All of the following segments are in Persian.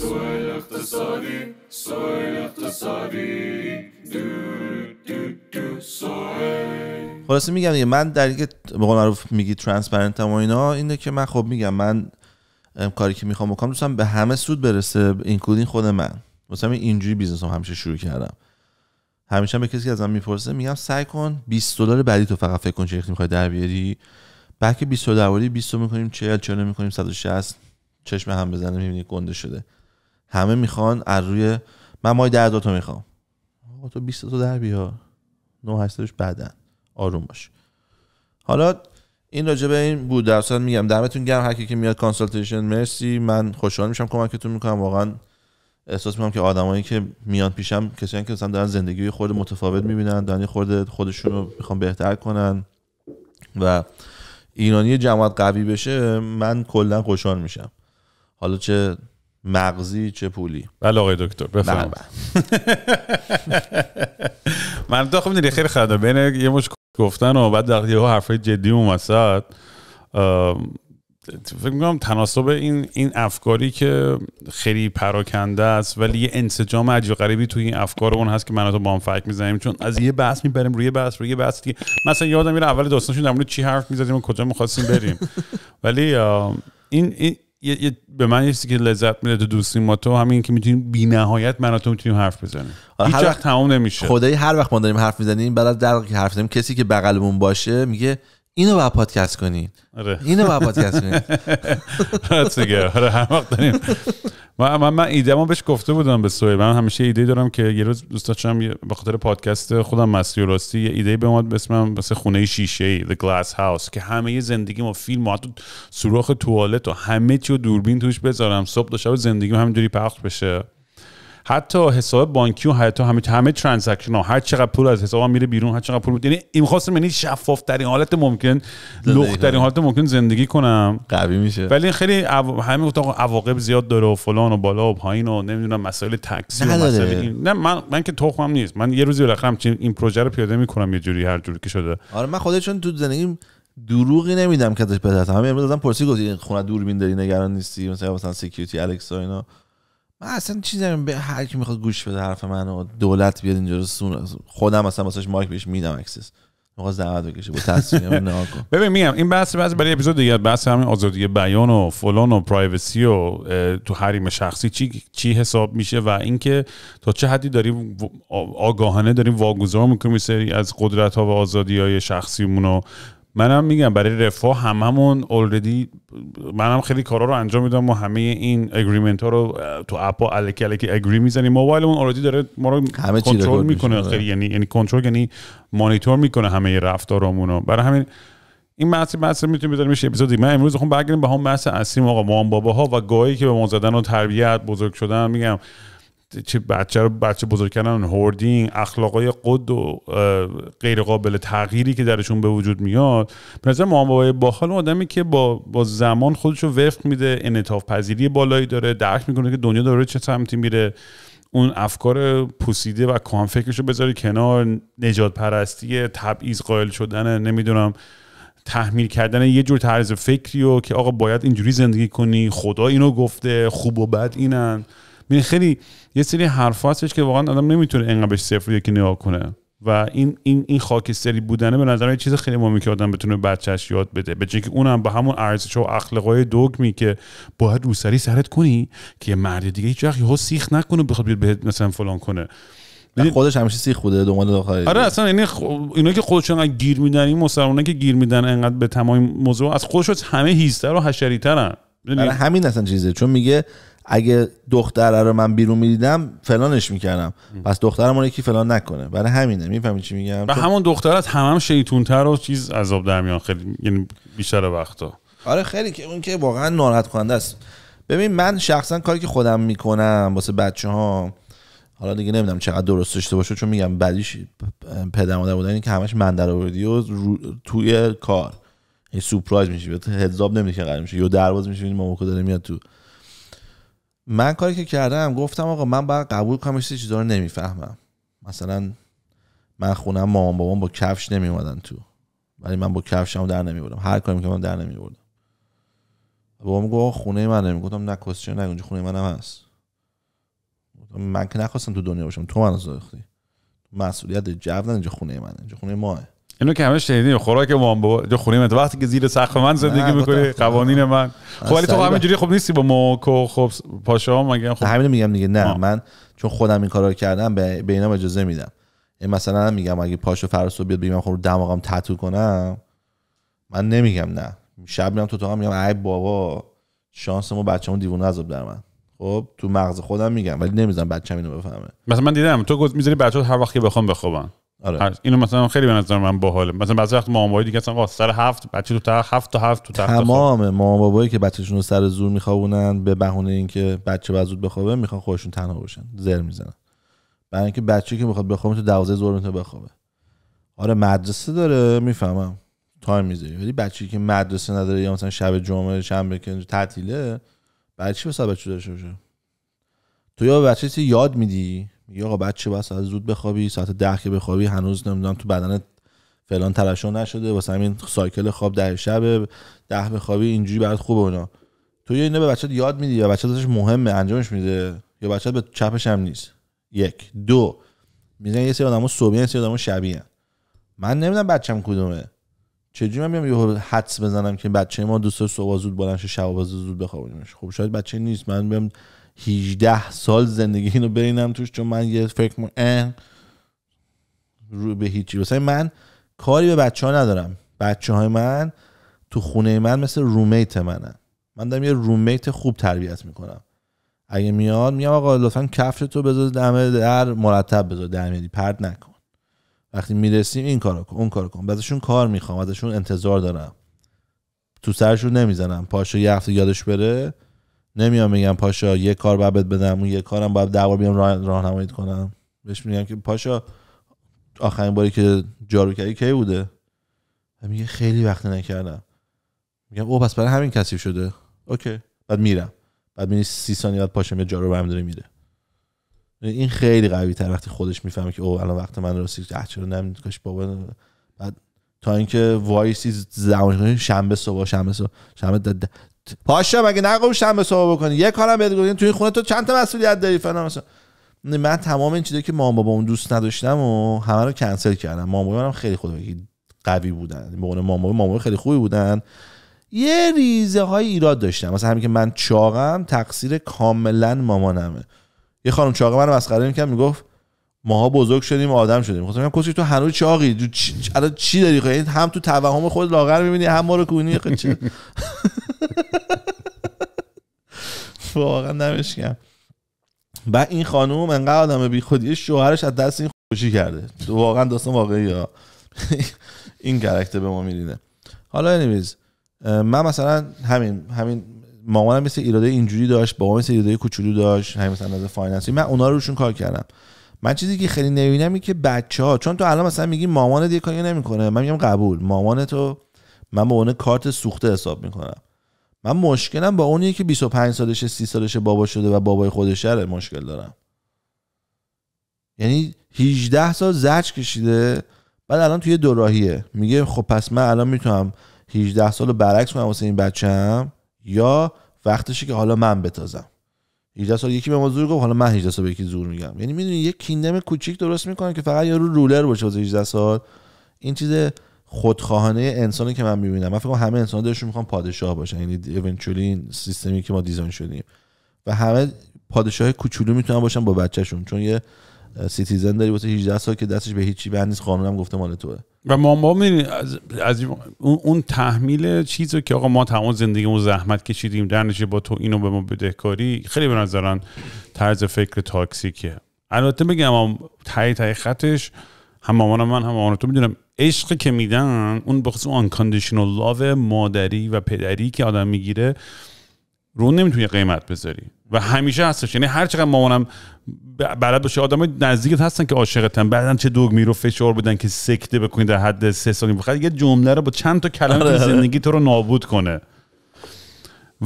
سوال اقتصادی سوال اقتصادی خلاصه میگم دیگه من در اینکه به قول معروف میگی ترانسپرنت و اینا اینه که من خب میگم من کاری که میخوام بکنم دوستم به همه سود برسه اینکلودین خود من مثلا اینجوری بیزنس هم همیشه شروع کردم همیشه به کسی که ازم میپرسه میگم سعی کن 20 دلار بعدی تو فقط فکر کن چه میخوای در بیاری بعد 20 دلار 20 میکنیم 40 40 میکنیم 160 چشم هم بزنه میبینی گنده شده همه میخوان از روی من مای در تو میخوام آقا تو 20 تو در بیار هستش بعدن آروم باش حالا این راجبه این بود در میگم دمتون گرم هر که میاد کانسالتیشن مرسی من خوشحال میشم کمکتون میکنم واقعا احساس میکنم که آدمایی که میان پیشم کسایی که مثلا دارن زندگی خود متفاوت میبینن دارن خود خودشون رو میخوان بهتر کنن و ایرانی جماعت قوی بشه من کلا خوشحال میشم حالا چه مغزی چه پولی بله آقای دکتر بفرمایید بله، بله. من تا خب خیلی خدا بین یه مش گفتن و بعد در حرف حرفای جدی اومد وسط فکر میکنم تناسب این این افکاری که خیلی پراکنده است ولی یه انسجام عجیب غریبی توی این افکار اون هست که من تو با هم فکر میزنیم چون از یه بحث میبریم روی بحث روی بحث دیگه مثلا یادم میره اول داستانشون در مورد چی حرف میزدیم و کجا میخواستیم بریم ولی این, این یه به من یه که لذت میده تو دوستیم ما تو همین که میتونیم بی نهایت من تو میتونیم حرف بزنیم آره، هیچ وقت تمام نمیشه خدایی هر وقت ما داریم حرف میزنیم بعد از در حرف زنیم کسی که بغلمون باشه میگه اینو با پادکست کنین آره. اینو با پادکست کنین راست میگه هر آره، وقت داریم من من, من بهش گفته بودم به سوی من همیشه ایده دارم که یه روز دوست داشتم به خاطر پادکست خودم مسیو راستی یه ایده به اومد به مثل خونه شیشه ای The Glass House که همه زندگی ما فیلم و حتی سوراخ توالت و همه چی و دوربین توش بذارم صبح تا شب زندگیم همینجوری پخش بشه حتی حساب بانکی و حتی همه همه ترانزکشن ها هر چقدر پول از حساب میره بیرون هر چقدر پول بود یعنی این خواستم یعنی شفاف ترین حالت ممکن لخت ترین حالت ممکن زندگی کنم قوی میشه ولی خیلی عو... همه گفتم عواقب زیاد داره و فلان و بالا و پایین و نمیدونم مسائل تاکسی و مسائل این نه من من که تخمم نیست من یه روزی بالاخره این پروژه رو پیاده میکنم یه جوری هر جوری که شده آره من خودم چون تو زندگیم دروغی نمیدم که ازش بترسم همین امروز دادم پرسی گفتی خونه دور داری نگران نیستی مثلا مثلا سکیوریتی الکسا اینا من اصلا چیزی نمیم به هر کی میخواد گوش بده حرف و دولت بیاد اینجا رو سون خودم اصلا مایک بهش میدم اکسس میخواد زحمت بکشه با تصمیم ببین میگم این بحث بحث برای اپیزود دیگه بحث همین آزادی بیان و فلان و پرایوسی و تو حریم شخصی چی چی حساب میشه و اینکه تا چه حدی داریم آگاهانه داریم واگذار میکنیم سری از قدرت ها و آزادی های شخصیمون منم میگم برای رفاه هممون همون منم خیلی کارا رو انجام میدم و همه این اگریمنت ها رو تو اپا الکی الکی اگری میزنیم موبایلمون اوردی داره ما رو کنترل میکنه خیلی یعنی یعنی کنترل یعنی مانیتور میکنه همه رفتارامونو برای همین این بحث بحث میتونیم بذاریم یه اپیزودی من امروز خون برگردیم به هم بحث اصلی آقا مام باباها و گاهی که به ما زدن و تربیت بزرگ شدن میگم چه بچه رو بچه بزرگ کردن هوردینگ اخلاقای قد و غیر قابل تغییری که درشون به وجود میاد به نظر با باحال آدمی که با با زمان خودشو وفق میده انعطاف پذیری بالایی داره درک میکنه که دنیا داره چه سمتی میره اون افکار پوسیده و کام رو بذاری کنار نجات پرستی تبعیض قائل شدن نمیدونم تحمیل کردن یه جور طرز فکری و که آقا باید اینجوری زندگی کنی خدا اینو گفته خوب و بد اینن می خیلی یه سری حرف هستش که واقعا آدم نمیتونه انقدر بهش صفر یکی نگاه کنه و این این این خاکستری بودنه به نظر چیز خیلی مهمی که آدم بتونه بچهش یاد بده به که اونم به همون ارزش و اخلاقای دوگمی که باید روسری سرت کنی که یه مرد دیگه هیچ وقت یهو سیخ نکنه بخواد بیاد بهت مثلا فلان کنه یعنی خودش همیشه سیخ خوده داخلی آره اصلا یعنی اینا که خودشون انقدر گیر میدن این که گیر میدن انقدر به تمام موضوع از خودش همه هیستر و حشری ترن یعنی همین اصلا چیزه چون میگه اگه دختر رو من بیرون میدیدم فلانش میکردم پس دخترم رو یکی فلان نکنه برای همینه میفهمی چی میگم و همون دخترت هم هم شیطونتر و چیز عذاب در میان خیلی یعنی بیشتر وقتا آره خیلی که اون که واقعا ناراحت کننده است ببین من شخصا کاری که خودم میکنم واسه بچه ها حالا دیگه نمیدونم چقدر درست داشته باشه چون میگم بدیش پدر مادر بودن که همش من در آوردی و توی کار این یعنی سورپرایز میشه بهت هدزاب که قرار میشه یا درواز ما داره میاد تو من کاری که کردم گفتم آقا من باید قبول کنم یه چیزا رو نمیفهمم مثلا من خونم مامان بابام با کفش نمی تو ولی من با کفشم در نمی هر کاری که من در نمی بردم بابام گفت خونه منه میگفتم نه کسچه نه اونجا خونه منم هست من که نخواستم تو دنیا باشم تو منو تو مسئولیت جو اینجا خونه منه اینجا خونه ماه اینو که همه شنیدین خوراک وامبو جو خونیمت وقتی که زیر سقف من زندگی میکنی خب، قوانین من خب ولی تو خب همینجوری خب نیستی با موکو خب پاشا مگه خب همین میگم دیگه نه من چون خودم این کارا رو کردم به به اینا اجازه میدم مثلا میگم اگه پاشو فرسو بیاد بگم خب دماغم تتو کنم من نمیگم نه شب میام تو تو میگم ای بابا شانس ما بچه‌مون دیوونه عذاب در من خب تو مغز خودم میگم ولی نمیذارم بچه‌م اینو بفهمه مثلا من دیدم تو گفت میذاری بچه‌ها هر وقت که بخوام بخوابن آره. اینو مثلا خیلی به نظر من باحاله مثلا بعضی وقت مامان دیگه مثلا سر هفت بچه تو تخت هفت تا هفت تو تخت تمام مامان که بچهشون رو سر زور میخوابونن به بهونه اینکه بچه باز زود بخوابه میخوان خودشون تنها باشن زر میزنن برای اینکه بچه که میخواد بخوابه تو 12 زور میتونه بخوابه آره مدرسه داره میفهمم تایم میذاری ولی بچه‌ای که مدرسه نداره یا مثلا شب جمعه شنبه که تعطیله بچه چی بچه داشته باشه تو یا بچه‌ت یاد میدی میگه آقا بچه بس از زود بخوابی ساعت ده که بخوابی هنوز نمیدونم تو بدن فلان ترشح نشده واسه همین سایکل خواب ده شب ده بخوابی اینجوری برات خوبه اونا تو یه اینو به بچه یاد میدی یا بچه داشت مهمه انجامش میده یا بچه به چپش هم نیست یک دو میزن یه سری آدمو صبحی سری آدمو شبیه من نمیدونم بچم کدومه چجوری من بیام یه حدس بزنم که بچه ما دوست صبح زود شه شب زود بخوابونیمش خب شاید بچه نیست من بیام 18 سال زندگی اینو برینم توش چون من یه فکر من رو به هیچی واسه من کاری به بچه ها ندارم بچه های من تو خونه من مثل رومیت منن من دارم یه رومیت خوب تربیت میکنم اگه میاد میام آقا لطفا کفش تو بذار دم در مرتب بذار در میدی پرد نکن وقتی میرسیم این کارو کن اون کارو کن بعضشون کار میخوام ازشون انتظار دارم تو سرشون نمیزنم پاشو یه هفته یادش بره نمیام میگم پاشا یه کار باید بدم اون یه کارم باید دعوا بیام راه کنم بهش میگم که پاشا آخرین باری که جارو کردی کی بوده میگه خیلی وقت نکردم میگم او پس برای همین کسی شده اوکی بعد میرم بعد میری سی ثانیه بعد پاشم یه جارو برم داره میره این خیلی قوی تر وقتی خودش میفهمه که او الان وقت من راستی چرا نمیدونم کاش بابا بعد تا اینکه وایسی زمان شنبه صبح شنبه صبح شنبه پاشا مگه نقوم به صبح بکنی یه کارم بهت تو توی خونه تو چند تا مسئولیت داری فلان مثلا من تمام این چیزایی که مام بابا اون دوست نداشتم و همه رو کنسل کردم مام بابا هم خیلی خود قوی بودن به قول مام بابا خیلی خوبی بودن یه ریزه های ایراد داشتم مثلا همین که من چاقم تقصیر کاملا مامانمه یه خانم چاقه منو مسخره میکرد میگفت ماها بزرگ شدیم آدم شدیم خواستم خب، بگم تو هنوز چاقی تو چی... چی داری خیلی خب، هم تو توهم خود لاغر میبینی هم ما رو کونی خب، واقعا نمیشکم و این خانوم انقدر آدم بی خودی شوهرش از دست این خوشی کرده واقعا داستان واقعی ها این کرکتر به ما میرینه حالا انیویز من مثلا همین همین مامانم مثل ایراده اینجوری داشت بابا مثل ایراده کوچولو داشت همین مثلا از فایننسی من اونا روشون کار کردم من چیزی که خیلی نمیبینم که بچه ها چون تو الان مثلا میگی مامان دیگه کاری نمیکنه من میگم قبول مامان تو من به کارت سوخته حساب میکنم من مشکلم با اونیه که 25 سالشه 30 سالشه بابا شده و بابای خودشه مشکل دارم یعنی 18 سال زج کشیده بعد الان توی دوراهیه میگه خب پس من الان میتونم 18 سال رو برعکس کنم واسه این هم یا وقتشه که حالا من بتازم 18 سال یکی به ما زور گفت حالا من 18 سال به یکی زور میگم یعنی میدونی یک کیندم کوچیک درست میکنن که فقط یارو رولر باشه واسه 18 سال این چیز خودخواهانه انسانی که من میبینم من فکر همه انسان دلشون میخوان پادشاه باشن یعنی ایونچولی سیستمی که ما دیزاین شدیم و همه پادشاه کوچولو میتونن باشن با بچهشون چون یه سیتیزن داری واسه 18 سال که دستش به هیچی بند نیست قانونم گفته مال توه و ما با از, اون تحمیل چیزی که آقا ما تمام زندگیمون زحمت کشیدیم در با تو اینو به ما بدهکاری خیلی به نظران طرز فکر تاکسیکه البته بگم هم تایی تایی خطش هم مامان من هم مامان تو میدونم عشق که میدن اون بخصوص کاندیشنال لاو مادری و پدری که آدم میگیره رو نمیتونی قیمت بذاری و همیشه هستش یعنی هر چقدر مامانم بلد باشه آدمای نزدیکت هستن که عاشقتن بعدن چه دوگمی رو فشار بدن که سکته بکنی در حد سه سالی بخواد یه جمله رو با چند تا کلمه آره،, آره زندگی تو رو نابود کنه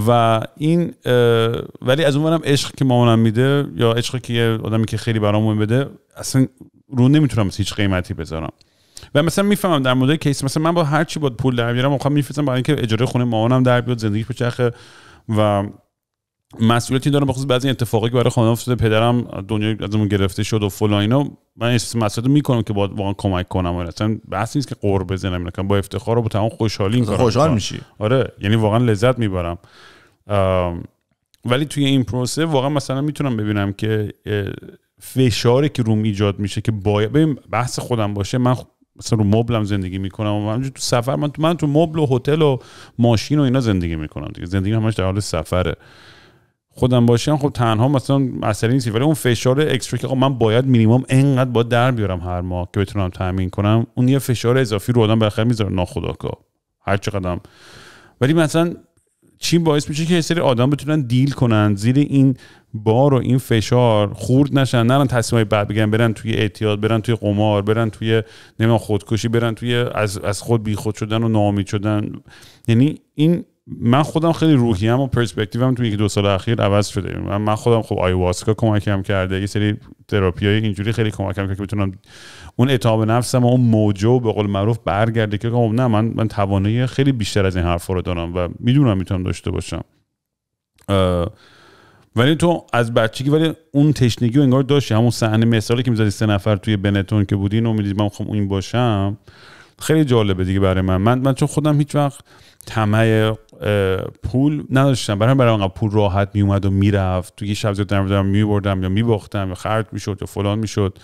و این ولی از اونورم عشق که مامانم میده یا عشقی که آدمی که خیلی برام بده اصلا رو نمیتونم هیچ قیمتی بذارم و مثلا میفهمم در مورد کیس مثلا من با هر چی با پول در میارم خب میفرستم برای اینکه اجاره خونه مامانم در بیاد زندگیش بچرخه و مسئولیتی دارم بخصوص بعضی اتفاقی که برای خانم افتاده پدرم دنیا ازمون گرفته شد و فلان اینا من احساس مسئولیت میکنم که باید واقعا کمک کنم آره اصلا بحث نیست که قور بزنم اینا با افتخار و با تمام خوشحالی این خب، خوشحال میشی آره یعنی واقعا لذت میبرم ولی توی این پروسه واقعا مثلا میتونم ببینم که فشاری که روم ایجاد میشه که باید ببین بحث خودم باشه من مثلا رو مبلم زندگی میکنم و همینجور تو سفر من تو من تو مبل و هتل و ماشین و اینا زندگی میکنم دیگه زندگی همش در حال سفره خودم باشم خب تنها مثلا اثری نیست ولی اون فشار اکسترا که من باید مینیمم انقدر با در بیارم هر ماه که بتونم تامین کنم اون یه فشار اضافی رو آدم بالاخره میذاره ناخداگاه هر قدم ولی مثلا چی باعث میشه که سری آدم بتونن دیل کنن زیر این بار و این فشار خورد نشن نرن تصمیم بعد بگن برن توی اعتیاد برن توی قمار برن توی نمیدونم خودکشی برن توی از, از خود بیخود شدن و نامید شدن یعنی این من خودم خیلی روحیم و پرسپکتیوم توی یک دو سال اخیر عوض شده من خودم خب آیواسکا کمکم کرده یه سری تراپی های اینجوری خیلی کمکم کرده که بتونم اون اعتماد نفسم و اون موجو به قول معروف برگرده که خب نه من من توانایی خیلی بیشتر از این حرفا رو دارم و میدونم میتونم داشته باشم ولی تو از بچگی ولی اون تشنگی و انگار داشتی همون صحنه مثالی که میزدی سه نفر توی بنتون که بودی و من خب این باشم خیلی جالبه دیگه برای من من, من چون خودم هیچ وقت طمع پول نداشتم برای برای انقدر پول راحت میومد و میرفت تو یه شب زیاد می میبردم یا باختم یا خرج میشد یا فلان میشد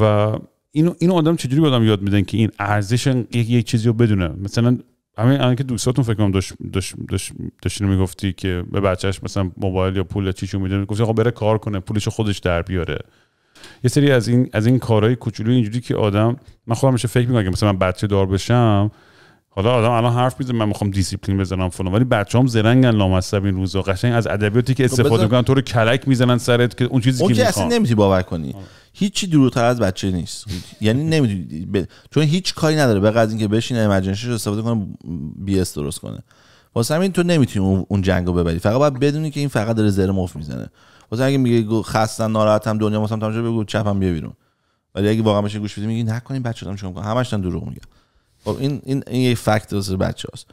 و اینو اینو آدم چجوری آدم یاد میدن که این ارزش یک, یک چیزی رو بدونه مثلا همین الان که دوستاتون فکر کنم داشت داشت داشت میگفتی که به بچهش مثلا موبایل یا پول یا چیشو میدونه گفت خب بره کار کنه پولش خودش در بیاره یه سری از این از این کارهای کوچولو اینجوری که آدم من خودم میشه فکر میکنم که مثلا من بچه دار بشم حالا آدم الان حرف میزنه من میخوام دیسیپلین بزنم فلان ولی بچه‌هام زرنگن لامصب این روزا قشنگ از ادبیاتی که خب استفاده میکنن تو رو کلک میزنن سرت که اون چیزی اون که میخوان اصلا نمیتونی باور کنی آره. هیچی دورتر از بچه نیست یعنی نمیدونی ب... چون هیچ کاری نداره به از اینکه بشینه ایمرجنسیش استفاده کنه بی اس درست کنه واسه همین تو نمیتونی اون جنگو ببری فقط باید بدونی که این فقط داره زر مف میزنه واسه اگه میگه خستن ناراحتم دنیا واسم تماشا بگو چپم بیا بیرون ولی اگه واقعا بشه گوش بدی میگی نکنین بچه‌ام چیکار همش دروغ میگن خب این این, این یه فکت واسه بچه‌هاست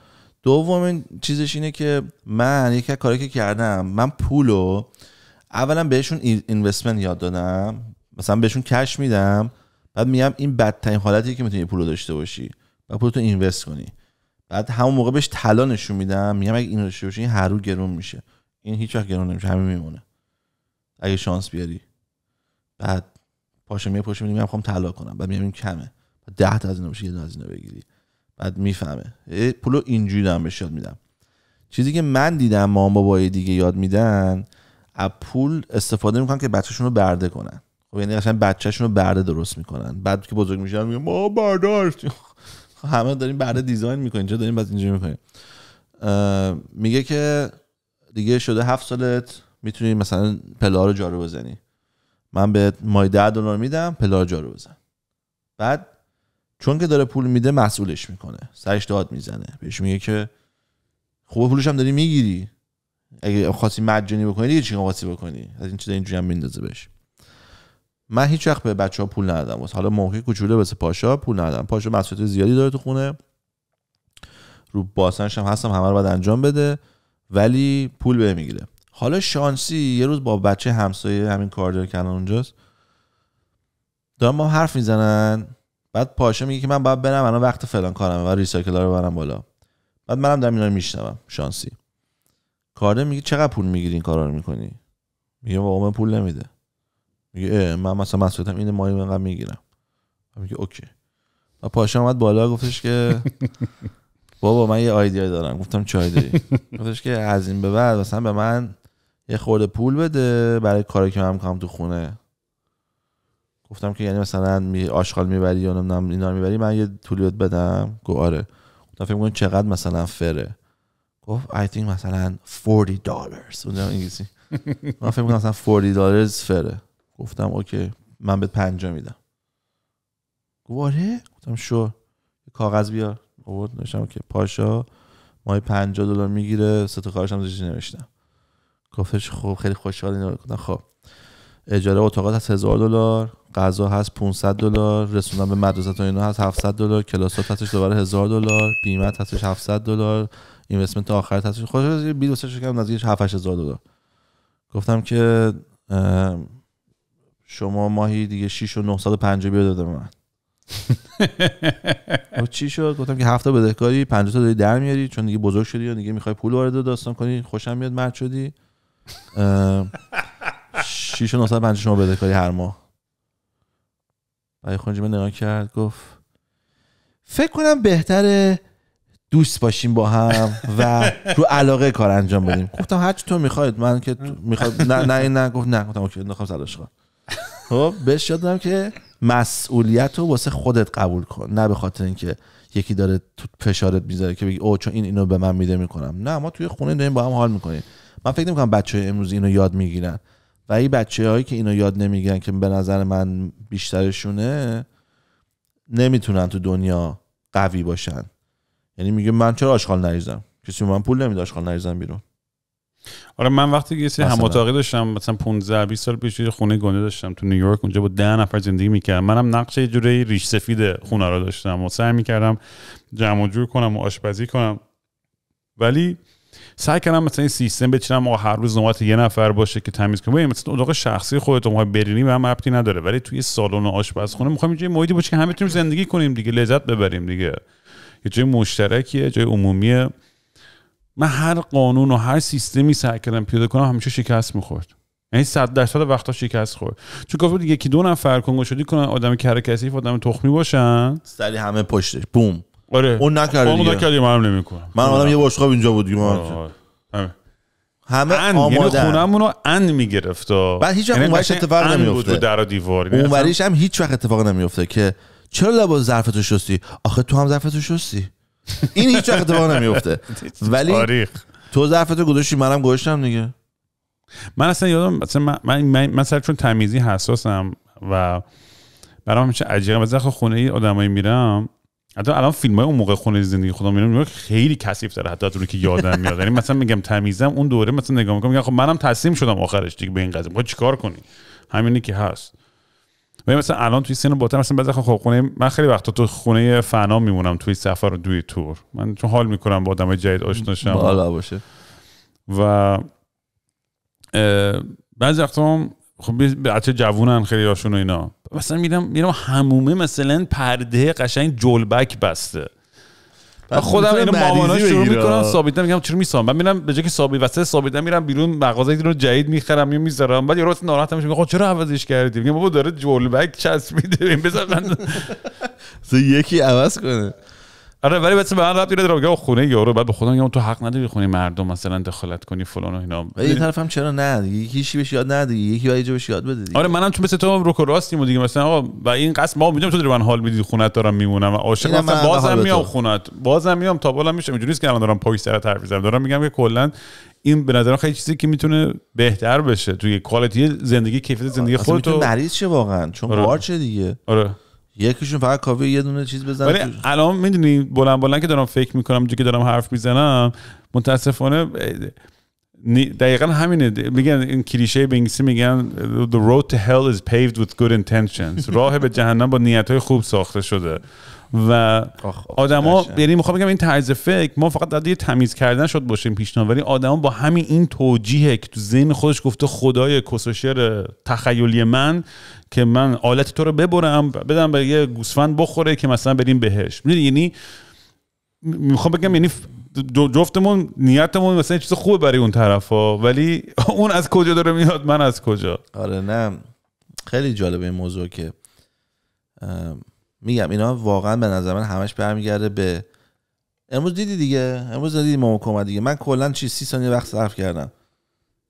دومین چیزش اینه که من یک کاری که کردم من پولو اولا بهشون اینوستمنت یاد دادم مثلا بهشون کش میدم بعد میگم این بدترین حالتی که میتونی پولو داشته باشی و تو اینوست کنی بعد همون موقع بهش طلا نشون میدم میگم اگه این داشته باشی این هر رو گرون میشه این هیچ وقت گرون نمیشه همین میمونه اگه شانس بیاری بعد پاشو یه میگم میخوام طلا کنم بعد میگم این کمه ده تا اینو بشه یه از بگیری بعد میفهمه پولو اینجوری دارم بهش یاد میدم چیزی که من دیدم مام بابای دیگه یاد میدن از پول استفاده میکنن که بچهشون رو برده کنن خب یعنی اصلا بچهشون رو برده درست میکنن بعد که بزرگ میشن میگن ما برداشت همه داریم برده دیزاین میکنیم چه داریم بعد اینجوری میکنیم میگه که دیگه شده هفت سالت میتونی مثلا پلا رو جارو بزنی من به مای ده دلار میدم پلا رو جارو بزن بعد چون که داره پول میده مسئولش میکنه سرش داد میزنه بهش میگه که خوب پولش هم داری میگیری اگه خاصی مجانی بکنی دیگه چی خواستی بکنی از این چیزا اینجوری هم میندازه بهش من هیچ وقت به بچه ها پول ندادم حالا موقعی کوچوله واسه پاشا پول ندادم پاشا مسئولیت زیادی داره تو خونه رو باسنش هم هستم همه رو باید انجام بده ولی پول به میگیره حالا شانسی یه روز با بچه همسایه همین کار داره اونجاست دارن با حرف میزنن بعد پاشا میگه که من باید برم الان وقت فلان کارمه و ریسایکلر رو برم بالا بعد منم دارم اینا رو میشنوم شانسی کارده میگه چقدر پول میگیری این کارا رو میکنی میگه واقعا من پول نمیده میگه من مثلا مسئولیتم اینه ماهی اینقدر میگیرم میگه اوکی و پاشا اومد بالا گفتش که بابا من یه آیدیا دارم گفتم چه آیدیایی گفتش که از این به بعد مثلا به من یه خورده پول بده برای کاری که من میکنم تو خونه گفتم که یعنی مثلا می آشغال میبری یا نم اینا رو میبری من یه طولی بدم گفت آره گفتم فکر چقدر مثلا فره گفت I think مثلا 40 دلارز اونم انگلیسی من فکر می‌کنم مثلا 40 دلارز فره گفتم اوکی من به 50 میدم گفت آره گفتم شو کاغذ بیار آورد نشم که پاشا ماهی 50 دلار میگیره سه تا کارش هم نوشتم گفتش خب خیلی خوشحال اینا گفتم خب اجاره اتاقات از هزار دلار غذا هست 500 دلار رسونام به مدرسه اینا هست 700 دلار کلاسات هستش دوباره 1000 دلار بیمه هستش 700 دلار اینوستمنت آخر هستش خودش خب، یه بیل واسه شکم نزدیک 7 8000 دلار گفتم که شما ماهی دیگه 6 و 950 بیا داده من و خب، چی شد گفتم که هفته بدهکاری 50 تا داری در میاری چون دیگه بزرگ شدی یا دیگه میخوای پول وارد داستان کنی خوشم میاد مرد شدی 6 و 950 شما بدهکاری هر ماه آقای خونجی نگاه کرد گفت فکر کنم بهتره دوست باشیم با هم و رو علاقه کار انجام بدیم گفتم هر تو میخواید من که میخواد نه نه نه گفت نه گفتم اوکی نخواهم کن خب بهش یاد دادم که مسئولیت رو واسه خودت قبول کن نه به خاطر اینکه یکی داره تو فشارت میذاره که بگی او چون این اینو به من میده میکنم نه ما توی خونه داریم با هم حال میکنیم من فکر نمیکنم بچه های امروز اینو یاد میگیرن و این بچه هایی که اینو یاد نمیگیرن که به نظر من بیشترشونه نمیتونن تو دنیا قوی باشن یعنی میگه من چرا آشغال نریزم کسی من پول نمیده آشغال نریزم بیرون آره من وقتی یه سری هم اتاقی داشتم مثلا 15 20 سال پیش خونه گنده داشتم تو نیویورک اونجا با 10 نفر زندگی میکردم منم نقشه یه جوری ریش سفید خونه رو داشتم و سعی میکردم جمع و جور کنم و آشپزی کنم ولی سعی کردم مثلا این سیستم بچینم آقا هر روز نوبت یه نفر باشه که تمیز کنه ببین مثلا اتاق شخصی خودت ما برینی به هم ربطی نداره ولی توی سالن آشپزخونه میخوام اینجا محیطی باشه که همه تیم زندگی کنیم دیگه لذت ببریم دیگه یه جای مشترکیه جای عمومی من هر قانون و هر سیستمی سعی کردم پیاده کنم همیشه شکست میخورد یعنی صد درصد وقتا شکست خورد چون گفت یکی دو نفر کنگو شدی کنن آدم کرکسی آدم تخمی باشن سری همه پشتش بوم آره اون نکرده اون نکردی منم نمیکنم من آدم یه بشقاب اینجا بود دیگه همه همه ان. آماده یعنی رو ان میگرفت بعد هیچ وقت یعنی اونوریش اتفاق نمیفته در دیوار یعنی اونوریش هم هیچ وقت اتفاق نمیفته که چرا لباس ظرفتو شستی آخه تو هم ظرفتو شستی این هیچ وقت اتفاق نمیفته ولی تو ظرفتو گذاشتی منم گذاشتم دیگه من اصلا یادم مثلا من من, من, چون تمیزی حساسم و برام میشه عجیبه مثلا خونه ای آدمایی میرم حتی الان فیلم های اون موقع خونه زندگی خودم میبینم خیلی کثیف داره حتی رو که یادم میاد یعنی مثلا میگم تمیزم اون دوره مثلا نگاه میکنم میگم خب منم تسلیم شدم آخرش دیگه به این قضیه خب چیکار کنی همینی که هست و مثلا الان توی سن باتر مثلا بعضی خب خونه من خیلی وقتا تو خونه فنا میمونم توی سفر و دوی تور من چون حال میکنم با آدمای جدید آشنا باشه و بعضی وقتا خب بچه جوونن خیلی هاشون و اینا مثلا میرم میرم همومه مثلا پرده قشنگ جلبک بسته و خودم اینو مامانا شروع میکنم ثابت میگم چرا میسام من میرم به جای که ثابت وسط ثابت میرم بیرون مغازه رو جدید میخرم یا میذارم بعد یارو ناراحت میشه میگه خب چرا عوضش کردی میگم بابا داره جلبک چسبیده بزن یکی عوض کنه آره ولی مثلا من رابطه دیره درگاه خونه یارو بعد به خودم میگم تو حق نداری خونه مردم مثلا دخالت کنی فلان و اینا یه طرف هم چرا نه دیگه یکی بهش یاد نده یکی باید بهش یاد بده آره منم تو مثل تو کو راستیم دیگه مثلا آقا و این قصد ما میدونم تو داری من حال میدی خونت دارم میمونم و عاشق مثلا بازم میام خونت بازم میام تا بالا میشم اینجوریه که الان دارم پای سر حرف میزنم دارم میگم که کلا این به نظر خیلی چیزی که میتونه بهتر بشه توی کوالیتی زندگی کیفیت زندگی خودت مریض چه واقعا چون چه آره. دیگه آره یکیشون فقط کافیه یه دونه چیز بزنه ولی الان میدونی بلند بلند که دارم فکر میکنم جو که دارم حرف میزنم متاسفانه دقیقا همینه میگن این کلیشه به انگلیسی میگن the road to hell is paved with good intentions راه به جهنم با نیت های خوب ساخته شده و آدما یعنی میخوام بگم این طرز فکر ما فقط در یه تمیز کردن شد باشیم پیشنهاد ولی آدما با همین این توجیه که تو ذهن خودش گفته خدای کسوشر تخیلی من که من آلت تو رو ببرم بدم به یه گوسفند بخوره که مثلا بریم بهش یعنی میخوام بگم یعنی جفتمون نیتمون مثلا چیز خوبه برای اون طرف ها ولی اون از کجا داره میاد من از کجا آره نه خیلی جالبه این موضوع که میگم اینا واقعا به نظر من همش برمیگرده به امروز دیدی دیگه امروز دیدی ما دیگه من کلا چی سی ثانیه وقت صرف کردم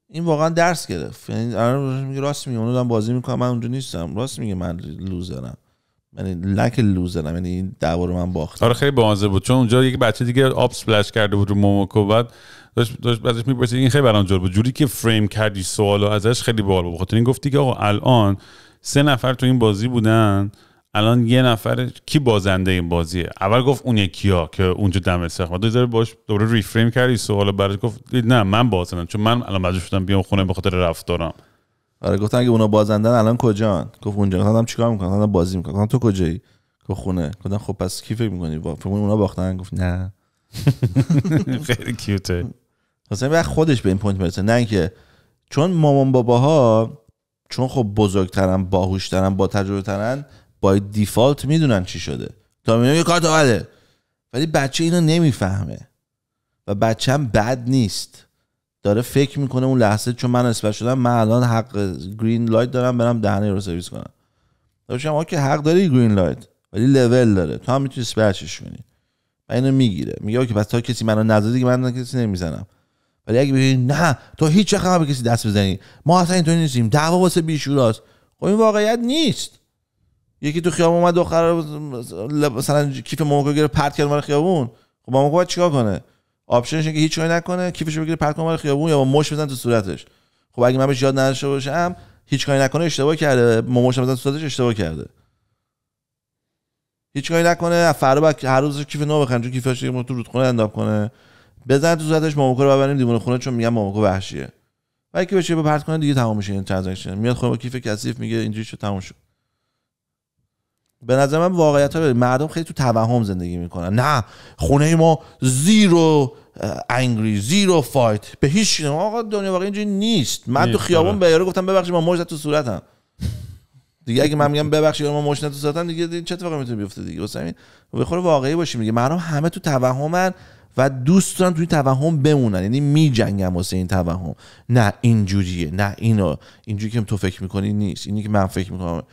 این واقعا درس گرفت یعنی الان میگه راست میگه اونم بازی میکنم من اونجا نیستم راست میگه من لوزرم یعنی لک لوزرم یعنی این دعوا رو من باختم آره خیلی بامزه بود چون اونجا یک بچه دیگه آب اسپلش کرده بود رو موموکو بعد داشت داشت بعدش میپرسید این خیلی برام جالب بود جوری که فریم کردی سوالو ازش خیلی باحال بود خاطر این گفتی که آقا الان سه نفر تو این بازی بودن الان یه نفر کی بازنده این بازیه اول گفت اون کیا که اونجا دم استخ دو دوباره باش دوباره ریفریم کردی سوال براش گفت نه من بازندم چون من الان مجبور شدم بیام خونه به خاطر رفتارم آره گفتن اگه اونا بازندن الان کجان گفت اونجا گفتم چیکار میکنن گفتم بازی میکنن گفتم تو کجایی که خونه گفتم خب پس کی فکر میکنی فکر اونا باختن گفت نه خیلی کیوته مثلا بعد خودش به این پوینت برسه نه اینکه چون مامان باباها چون خب بزرگترن باهوشترن با تجربه ترن با دیفالت میدونن چی شده تا یه کارت اوله ولی بچه اینو نمیفهمه و بچه هم بد نیست داره فکر میکنه اون لحظه چون من اسپر شدم من الان حق گرین لایت دارم برم دهنه رو سرویس کنم داشتم شما که حق داری گرین لایت ولی لول داره تو هم میتونی اسپرشش کنی و اینو میگیره میگه که پس تا کسی منو نزدی که من کسی نمیزنم ولی اگه بگی نه تو هیچ وقت به کسی دست بزنی ما اصلا اینطوری نیستیم دعوا واسه بیشوراست خب این واقعیت نیست یکی تو خیابون اومد دختر مثلا کیف ماموکو گرفت پرت کرد خیابون خب ماموکو باید چیکار کنه آپشنش اینه که هیچ کاری نکنه کیفشو بگیره پرت کنه خیابون یا با مش بزن تو صورتش خب اگه من بهش یاد نداشته باشم هیچ کاری نکنه اشتباه کرده مش بزنه تو صورتش اشتباه کرده هیچ کاری نکنه فردا بعد هر روز کیف نو بخره چون کیفش رو تو رودخونه انداب کنه بزن تو صورتش ماموکو رو ببریم دیوونه خونه چون میگم ماموکو وحشیه و که بشه به پرت کنه دیگه تمام میشه این ترانزکشن میاد خونه با کیف کثیف میگه اینجوری شد تمام شد به نظر من واقعیت ها مردم خیلی تو توهم زندگی میکنن نه خونه ما زیرو انگری زیرو فایت به هیچ آقا دنیا واقعا اینجوری نیست من تو خیابون آره. به یارو گفتم ببخشید ما مجد تو صورتم دیگه اگه من میگم ببخشید ما مشنت تو صورتم دیگه چه اتفاقی میتونه بیفته دیگه واسه همین بخوره واقعی باشیم دیگه مردم همه تو توهمن و دوست دارن توی توهم بمونن یعنی میجنگن واسه این توهم نه اینجوریه نه اینو اینجوری که تو فکر میکنی نیست اینی که من فکر میکنم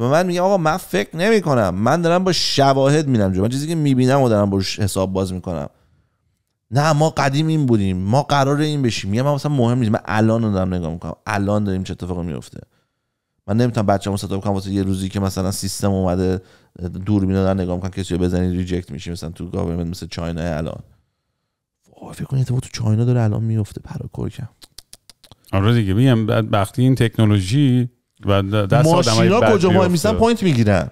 و من میگم آقا من فکر نمی کنم من دارم با شواهد میرم جو من چیزی که میبینم و دارم روش حساب باز میکنم نه ما قدیم این بودیم ما قرار این بشیم میگم مثلا مهم نیست من الان رو دارم نگاه میکنم الان داریم چه اتفاقی میفته من نمیتونم بچه‌مو ستاپ بکنم واسه یه روزی که مثلا سیستم اومده دور میاد نگاه میکنم کسی رو بزنی ریجکت میشی مثلا تو گاورمنت مثل چاینا الان وای فکر کنید تو چاینا داره الان میفته پراکور آره دیگه میگم وقتی این تکنولوژی و ماشینا کجا وای میسن پوینت میگیرن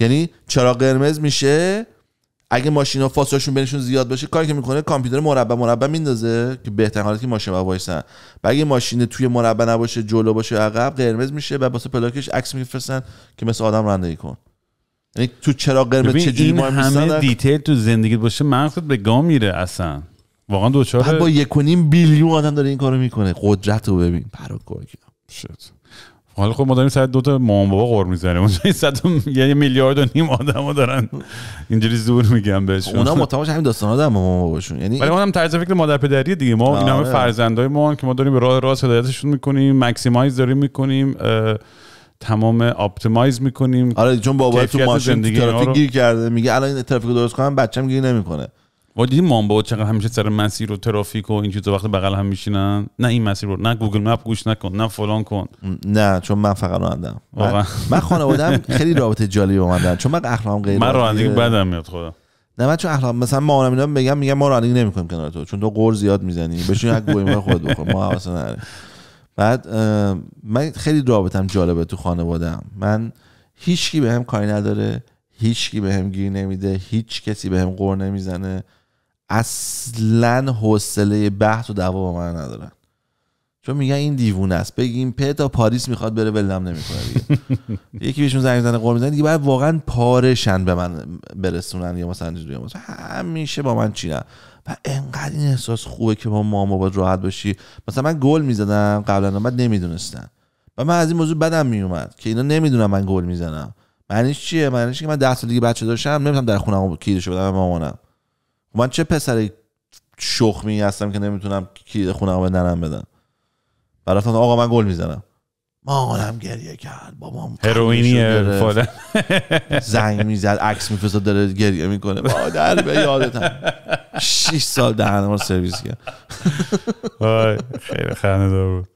یعنی چرا قرمز میشه اگه ماشینا فاصلشون بینشون زیاد باشه کاری که میکنه کامپیوتر مربع مربع میندازه که بهتر حالت که ماشین وایسن و اگه ماشین توی مربع نباشه جلو باشه عقب قرمز میشه و واسه پلاکش عکس میفرستن که مثل آدم رانندگی کن یعنی تو چرا قرمز چجوری مهم همه دیتیل تو زندگی باشه مغزت به گام میره اصلا واقعا چهار با 1.5 بیلیون آدم داره این کارو میکنه قدرت رو ببین پرو شد حالا خب ما داریم دو دوتا مام بابا قر میزنیم اونجا صد یه یعنی میلیارد و نیم آدمو دارن اینجوری زور میگن بهشون اونا متواش همین داستانا دارن مام باباشون یعنی ولی اونم طرز فکر مادر پدری دیگه ما این همه آره. فرزندای ما که ما داریم به راه راست هدایتشون میکنیم مکسیمایز داریم میکنیم تمام اپتیمایز میکنیم آره چون بابا تو ماشین ترافیک گیر کرده میگه الان ترافیک درست کنم بچه‌م گیر نمیکنه و دیدی مامبا چقدر همیشه سر مسیر و ترافیک و این چیزا وقت بغل هم میشینن نه این مسیر رو نه گوگل مپ گوش نکن نه فلان کن نه چون من فقط راندم واقعا من بودم خیلی رابطه جالبی با من چون من اخلاقم غیر من رانندگی بدم میاد خدا نه من چون اخلاق مثلا ما اینا میگم میگم ما رانندگی نمیکنیم کنار تو چون تو قور زیاد میزنی بشین حق گوی خود بخور ما حواس نره بعد من خیلی رابطم جالبه تو بودم من هیچکی بهم کاری نداره هیچکی بهم گیر نمیده هیچ کسی بهم قور نمیزنه اصلا حوصله بحث و دعوا با من ندارن چون میگن این دیوونه است بگیم په تا پاریس میخواد بره ولم نمیکنه دیگه یکی بهشون زنگ زنه قول میزنه دیگه بعد واقعا پارشن به من برسونن یا مثلا چیزی مثلا همیشه با من چینه. و انقدر این احساس خوبه که با ما با راحت باشی مثلا من گل میزدم قبلا بعد نمیدونستن و من از این موضوع بدم میومد که اینا نمیدونم من گل میزنم معنیش چیه معنیش که من 10 سال دیگه بچه داشتم نمیتونم در خونه کیدش بدم مامانم من چه پسر شخمی هستم که نمیتونم کلید خونه به ننم بدم براتون آقا من گل میزنم مامانم گریه کرد بابام هروینی فلان زنگ میزد عکس میفرستاد داره گریه میکنه مادر به یادتم 6 سال دهنمو سرویس کرد خیلی خنده بود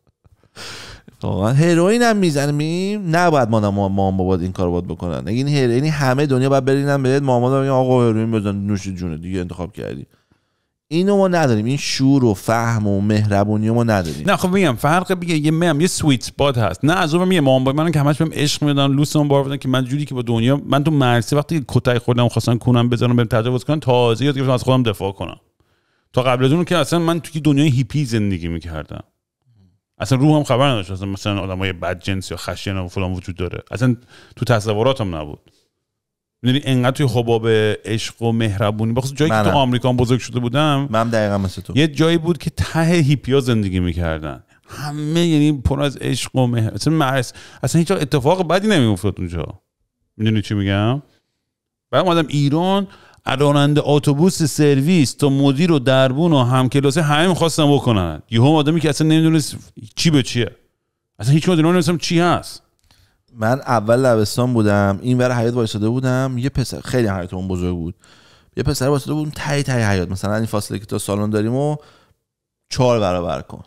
واقعا هروئین هم میزنیم نباید ما مام بابات این کارو باید بکنن این یعنی همه دنیا باید برینن بهت مامان میگن آقا هروئین بزن نوش جونه دیگه انتخاب کردی اینو ما نداریم این شور و فهم و مهربونی ما نداریم نه خب میگم فرق بگه یه میم یه سویت سپات هست نه از اون میگه مام من که همش بهم عشق میدادن لوس بار بودن که من جوری که با دنیا من تو مرسی وقتی کتای خودم خواستن کونم بزنم بهم تجاوز کنن تازه یاد گرفتم از خودم دفاع کنم تا قبل از اون که اصلا من توی دنیای هیپی زندگی میکردم اصلا روح هم خبر نداشت اصلا مثلا آدمای بد جنس یا خشن و فلان وجود داره اصلا تو تصوراتم نبود میدونی انقدر توی حباب عشق و مهربونی بخصوص جایی که تو آمریکا بزرگ شده بودم من دقیقا مثل تو یه جایی بود که ته هیپیا زندگی میکردن همه یعنی پر از عشق و مهر اصلا مرس اصلا هیچ اتفاق بدی نمیافتاد اونجا میدونی چی میگم بعد اومدم ایران راننده اتوبوس سرویس تا مدیر و دربون و همکلاسه همه میخواستن بکنن یهو آدمی که اصلا نمیدونست چی به چیه اصلا هیچ کدوم نمیدونستم چی هست من اول لبستان بودم این ور حیات وایساده بودم یه پسر خیلی حیات اون بزرگ بود یه پسر وایساده بود تای تای حیات مثلا این فاصله که تا سالن داریم و چهار برابر کن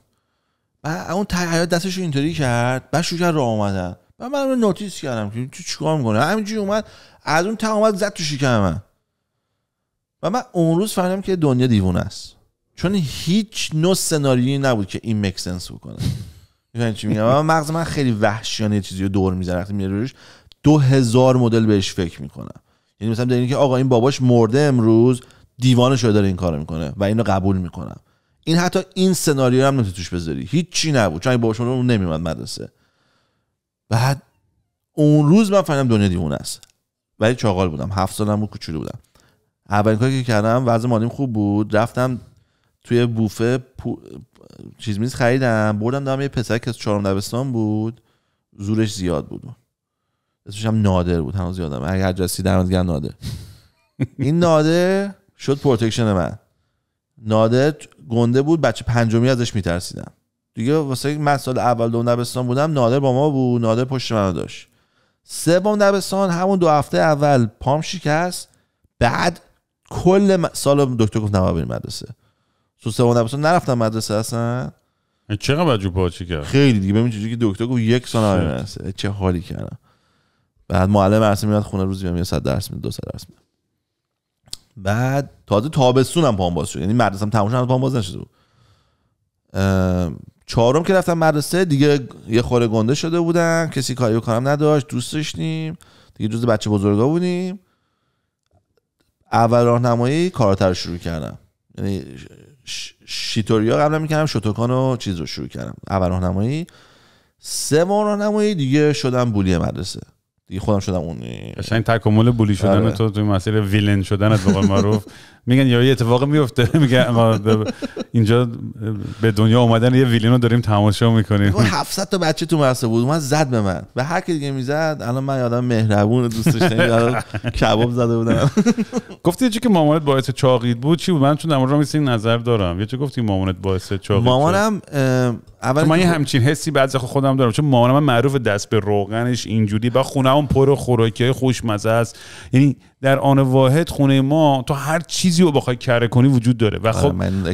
بعد اون تای حیات دستش اینطوری کرد بعد شو کرد راه اومدن من اون نوتیس کردم که چیکار میکنه همینجوری اومد از اون تا اومد زد تو و من اون روز فهمیدم که دنیا دیوونه است چون هیچ نوع سناریویی نبود که این مکسنس بکنه میفهمی چی میگم من مغز من خیلی وحشیانه چیزی رو دور میزنه وقتی میره روش دو هزار مدل بهش فکر میکنم یعنی مثلا که آقا این باباش مرده امروز دیوانه شده داره این کارو میکنه و اینو قبول میکنم این حتی این سناریو هم نمیتونی توش بذاری هیچی نبود چون باباش اون نمیومد مدرسه بعد اون روز من فهمیدم دنیا دیوونه است ولی چاقال بودم هفت سالم بود کوچولو بودم اولین کاری که کردم وضع مالیم خوب بود رفتم توی بوفه چیز میز خریدم بردم دارم یه پسر که چهارم دبستان بود زورش زیاد بود اسمش هم نادر بود هنوز یادم اگر اجرسی در نادر این نادر شد پروتکشن من نادر گنده بود بچه پنجمی ازش میترسیدم دیگه واسه من سال اول دوم دبستان بودم نادر با ما بود نادر پشت منو داشت سوم دبستان همون دو هفته اول پام شکست بعد کل سال دکتر گفت نباید بریم مدرسه تو اون دبستان نرفتم مدرسه اصلا چقدر بجو پاچی کرد خیلی دیگه ببین چجوری که دکتر گفت یک سال مدرسه چه حالی کردم بعد معلم مدرسه میاد خونه روزی میاد صد درس دو صد درس میاد بعد تازه هم پام باز شد یعنی مدرسه تموم شد پام باز نشده چهارم که رفتم مدرسه دیگه یه خورده گنده شده بودم کسی کاری و کارم نداشت دوست داشتیم دیگه جز بچه بزرگا بودیم اول راهنمایی کاراتر شروع کردم یعنی شیتوریا قبلا میکردم شوتوکان و چیز رو شروع کردم اول راهنمایی سه ماه راهنمایی دیگه شدم بولی مدرسه دیگه خودم شدم اون قشنگ تکامل بولی شدن تو آره. تو توی مسیر ویلن شدن از معروف میگن یه اتفاق میفته میگن اینجا به دنیا اومدن یه رو داریم تماشا میکنیم اون 700 تا بچه تو مدرسه بود من زد به من و هر کی دیگه میزد الان من یادم مهربون دوستش الان کباب زده بودم گفتی چی که مامانت باعث چاقید بود چی بود من چون در مورد نظر دارم یه چی گفتی مامانت باعث چاقید مامانم اول من یه همچین حسی بعضی خودم دارم چون مامانم معروف دست به روغنش اینجوری خونه اون پر خوراکی خوشمزه است یعنی در آن واحد خونه ما تو هر چیزی رو بخوای کره کنی وجود داره و آره، خب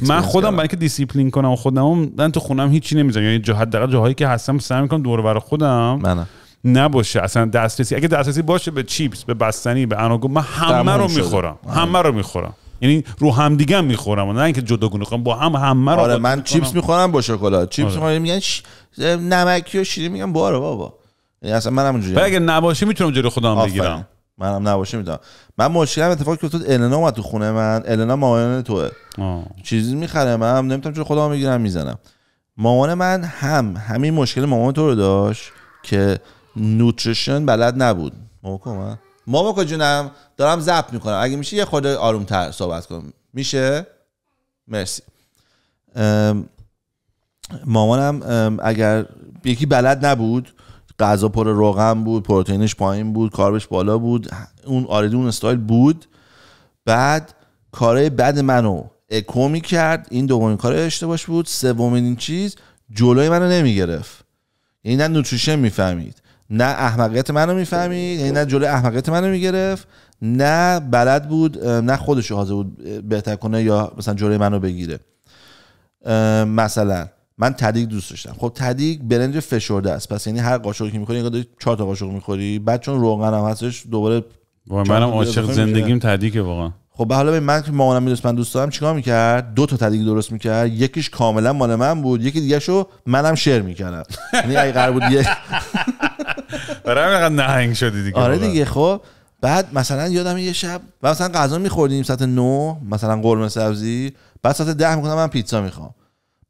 من, خودم برای اینکه دیسیپلین کنم و خودم من تو خونم هیچی نمیذارم یعنی جهت دقیق جاهایی که هستم سعی میکنم دور بر خودم من نباشه اصلا دسترسی اگه دسترسی باشه به چیپس به بستنی به اناگو من همه رو میخورم همه رو میخورم یعنی رو هم دیگه هم میخورم نه اینکه جداگونه خورم با هم همه رو آره من چیپس میخورم با شکلات چیپس آره. میگن ش... نمکی و شیری میگم باره بابا یعنی اصلا منم اونجوری بله، اگه نباشه میتونم جوری خودم بگیرم منم نباشه میتونم من مشکلم اتفاق که تو النا اومد تو خونه من النا مامان توه چیزی میخره من نمیتونم جلوی خودم میگیرم میزنم مامان من هم همین مشکل مامان تو رو داشت که نوتریشن بلد نبود مامان مامو جونم دارم زب میکنم اگه میشه یه خورده آرومتر صحبت کنم میشه مرسی مامانم اگر یکی بلد نبود غذا پر روغم بود پروتئینش پایین بود کاربش بالا بود اون آردی اون استایل بود بعد کاره بد منو اکومی کرد این دومین کار اشتباهش بود سومین چیز جلوی منو نمیگرفت این یعنی نه نوتریشن میفهمید نه احمقیت منو میفهمید یعنی نه جلو احمقیت منو میگرفت نه بلد بود نه خودش حاضر بود بهتر کنه یا مثلا جلوی منو بگیره مثلا من تدیگ دوست داشتم خب تدیگ برنج فشرده است پس یعنی هر قاشقی که میخوری انگار چهار تا قاشق میخوری بعد چون روغن هم هستش دوباره منم عاشق زندگیم تدیگه واقعا خب به حالا من که مامانم میدونست من دوست دارم چیکار میکرد دو تا تدیگ درست میکرد یکیش کاملا مال من بود یکی دیگه شو منم شعر میکردم یعنی اگه قرار بود برای همین نهنگ شدی دیگه آره دیگه خب بعد مثلا یادم یه شب و مثلا غذا میخوردیم ساعت 9 مثلا قرمه سبزی بعد ساعت 10 میکنم من پیتزا میخوام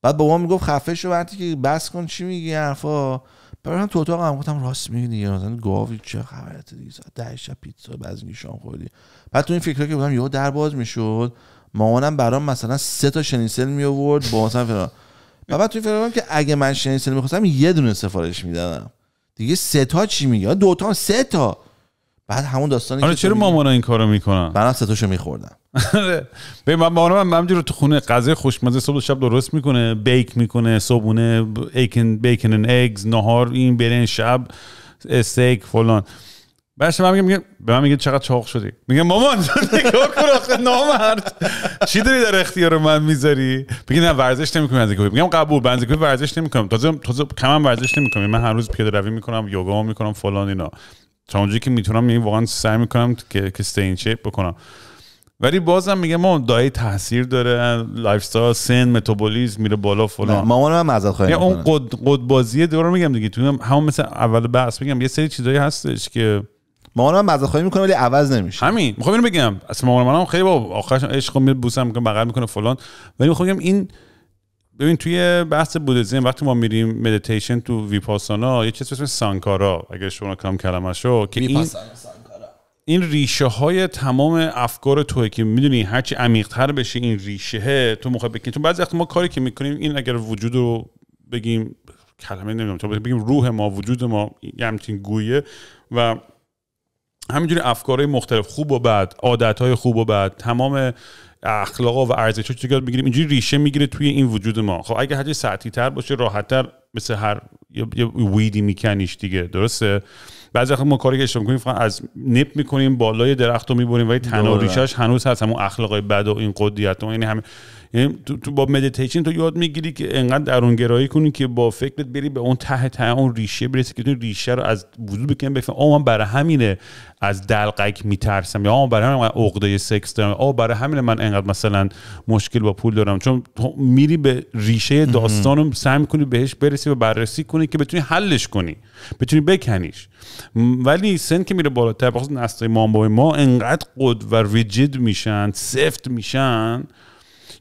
بعد بابام میگفت خفه شو وقتی که بس کن چی میگی حرفا برم تو اتاق هم گفتم راست میگی دیگه مثلا گاوی چه خبرت دیگه ساعت 10 شب پیتزا بعد شام خوردی بعد تو این فکرها که بودم یهو در باز میشد مامانم برام مثلا سه تا شنیسل می آورد با مثلا فلان و بعد تو فکر که اگه من شنیسل میخواستم یه دونه سفارش میدادم دیگه سه تا چی میگه دو تا سه تا بعد همون داستانی آره چرا مامانا این کارو میکنن من ستاشو میخوردم به آره. من مامانم من رو تو خونه غذای خوشمزه صبح شب درست میکنه بیک میکنه صبحونه ایکن بیکن اگز نهار این برن شب استیک فلان بعدش من میگم به من میگه چقدر چاق شدی میگم مامان نگاه کن آخه نامرد چی داری در اختیار من میذاری میگه نه ورزش نمیکنم بنزیکوی میگم قبول بنزیکوی ورزش نمیکنم تازه تازه کمم ورزش نمیکنم من هر روز پیاده روی میکنم یوگا میکنم فلان اینا تا اونجایی که میتونم یعنی واقعا سعی میکنم که که استین بکنم ولی بازم میگه ما دای تاثیر داره لایف استایل سن متابولیسم میره بالا فلان مامان من معذرت خواهی یعنی اون قد قد بازی دور میگم دیگه تو همون مثل اول بحث میگم یه سری چیزایی هستش که مامانم مزه خواهی میکنه ولی عوض نمیشه همین میخوام اینو بگم اصلا مامانم هم خیلی با آخرش عشق میاد بوسم میکنه بغل میکنه فلان ولی میخوام بگم این ببین توی بحث بودیزم وقتی ما میریم مدیتیشن تو ویپاسانا یه چیز اسمش سانکارا اگه شما کم کلمشو که این این ریشه های تمام افکار تو که میدونی هرچی عمیقتر بشه این ریشه تو مخواد بکنی تو بعضی وقت ما کاری که میکنیم این اگر وجود رو بگیم کلمه نمیدونم تو بگیم روح ما وجود ما یه همچین گویه و همینجوری افکارهای مختلف خوب و بد های خوب و بد تمام اخلاق و ارزش که یاد میگیریم اینجوری ریشه میگیره توی این وجود ما خب اگه هرچی سطحی تر باشه راحت مثل هر یه ویدی میکنیش دیگه درسته بعضی وقت ما کاری که اشتباه میکنیم فقط از نپ میکنیم بالای درخت رو میبریم ولی تنها ریشهش هنوز هست همون اخلاقای بد و این قدیت یعنی همه یعنی تو, تو با مدیتیشن تو یاد میگیری که انقدر درونگرایی کنی که با فکرت بری به اون ته ته اون ریشه برسی که تو ریشه رو از وجود بکنی بفهم آ من برای همینه از دلقک میترسم یا آ برای همین عقده سکس دارم برای همین من انقدر مثلا مشکل با پول دارم چون تو میری به ریشه داستان رو سعی میکنی بهش برسی و بررسی کنی که بتونی حلش کنی بتونی بکنیش ولی سن که میره بالاتر بخصوص نسل ما ما انقدر قد و ریجید میشن سفت میشن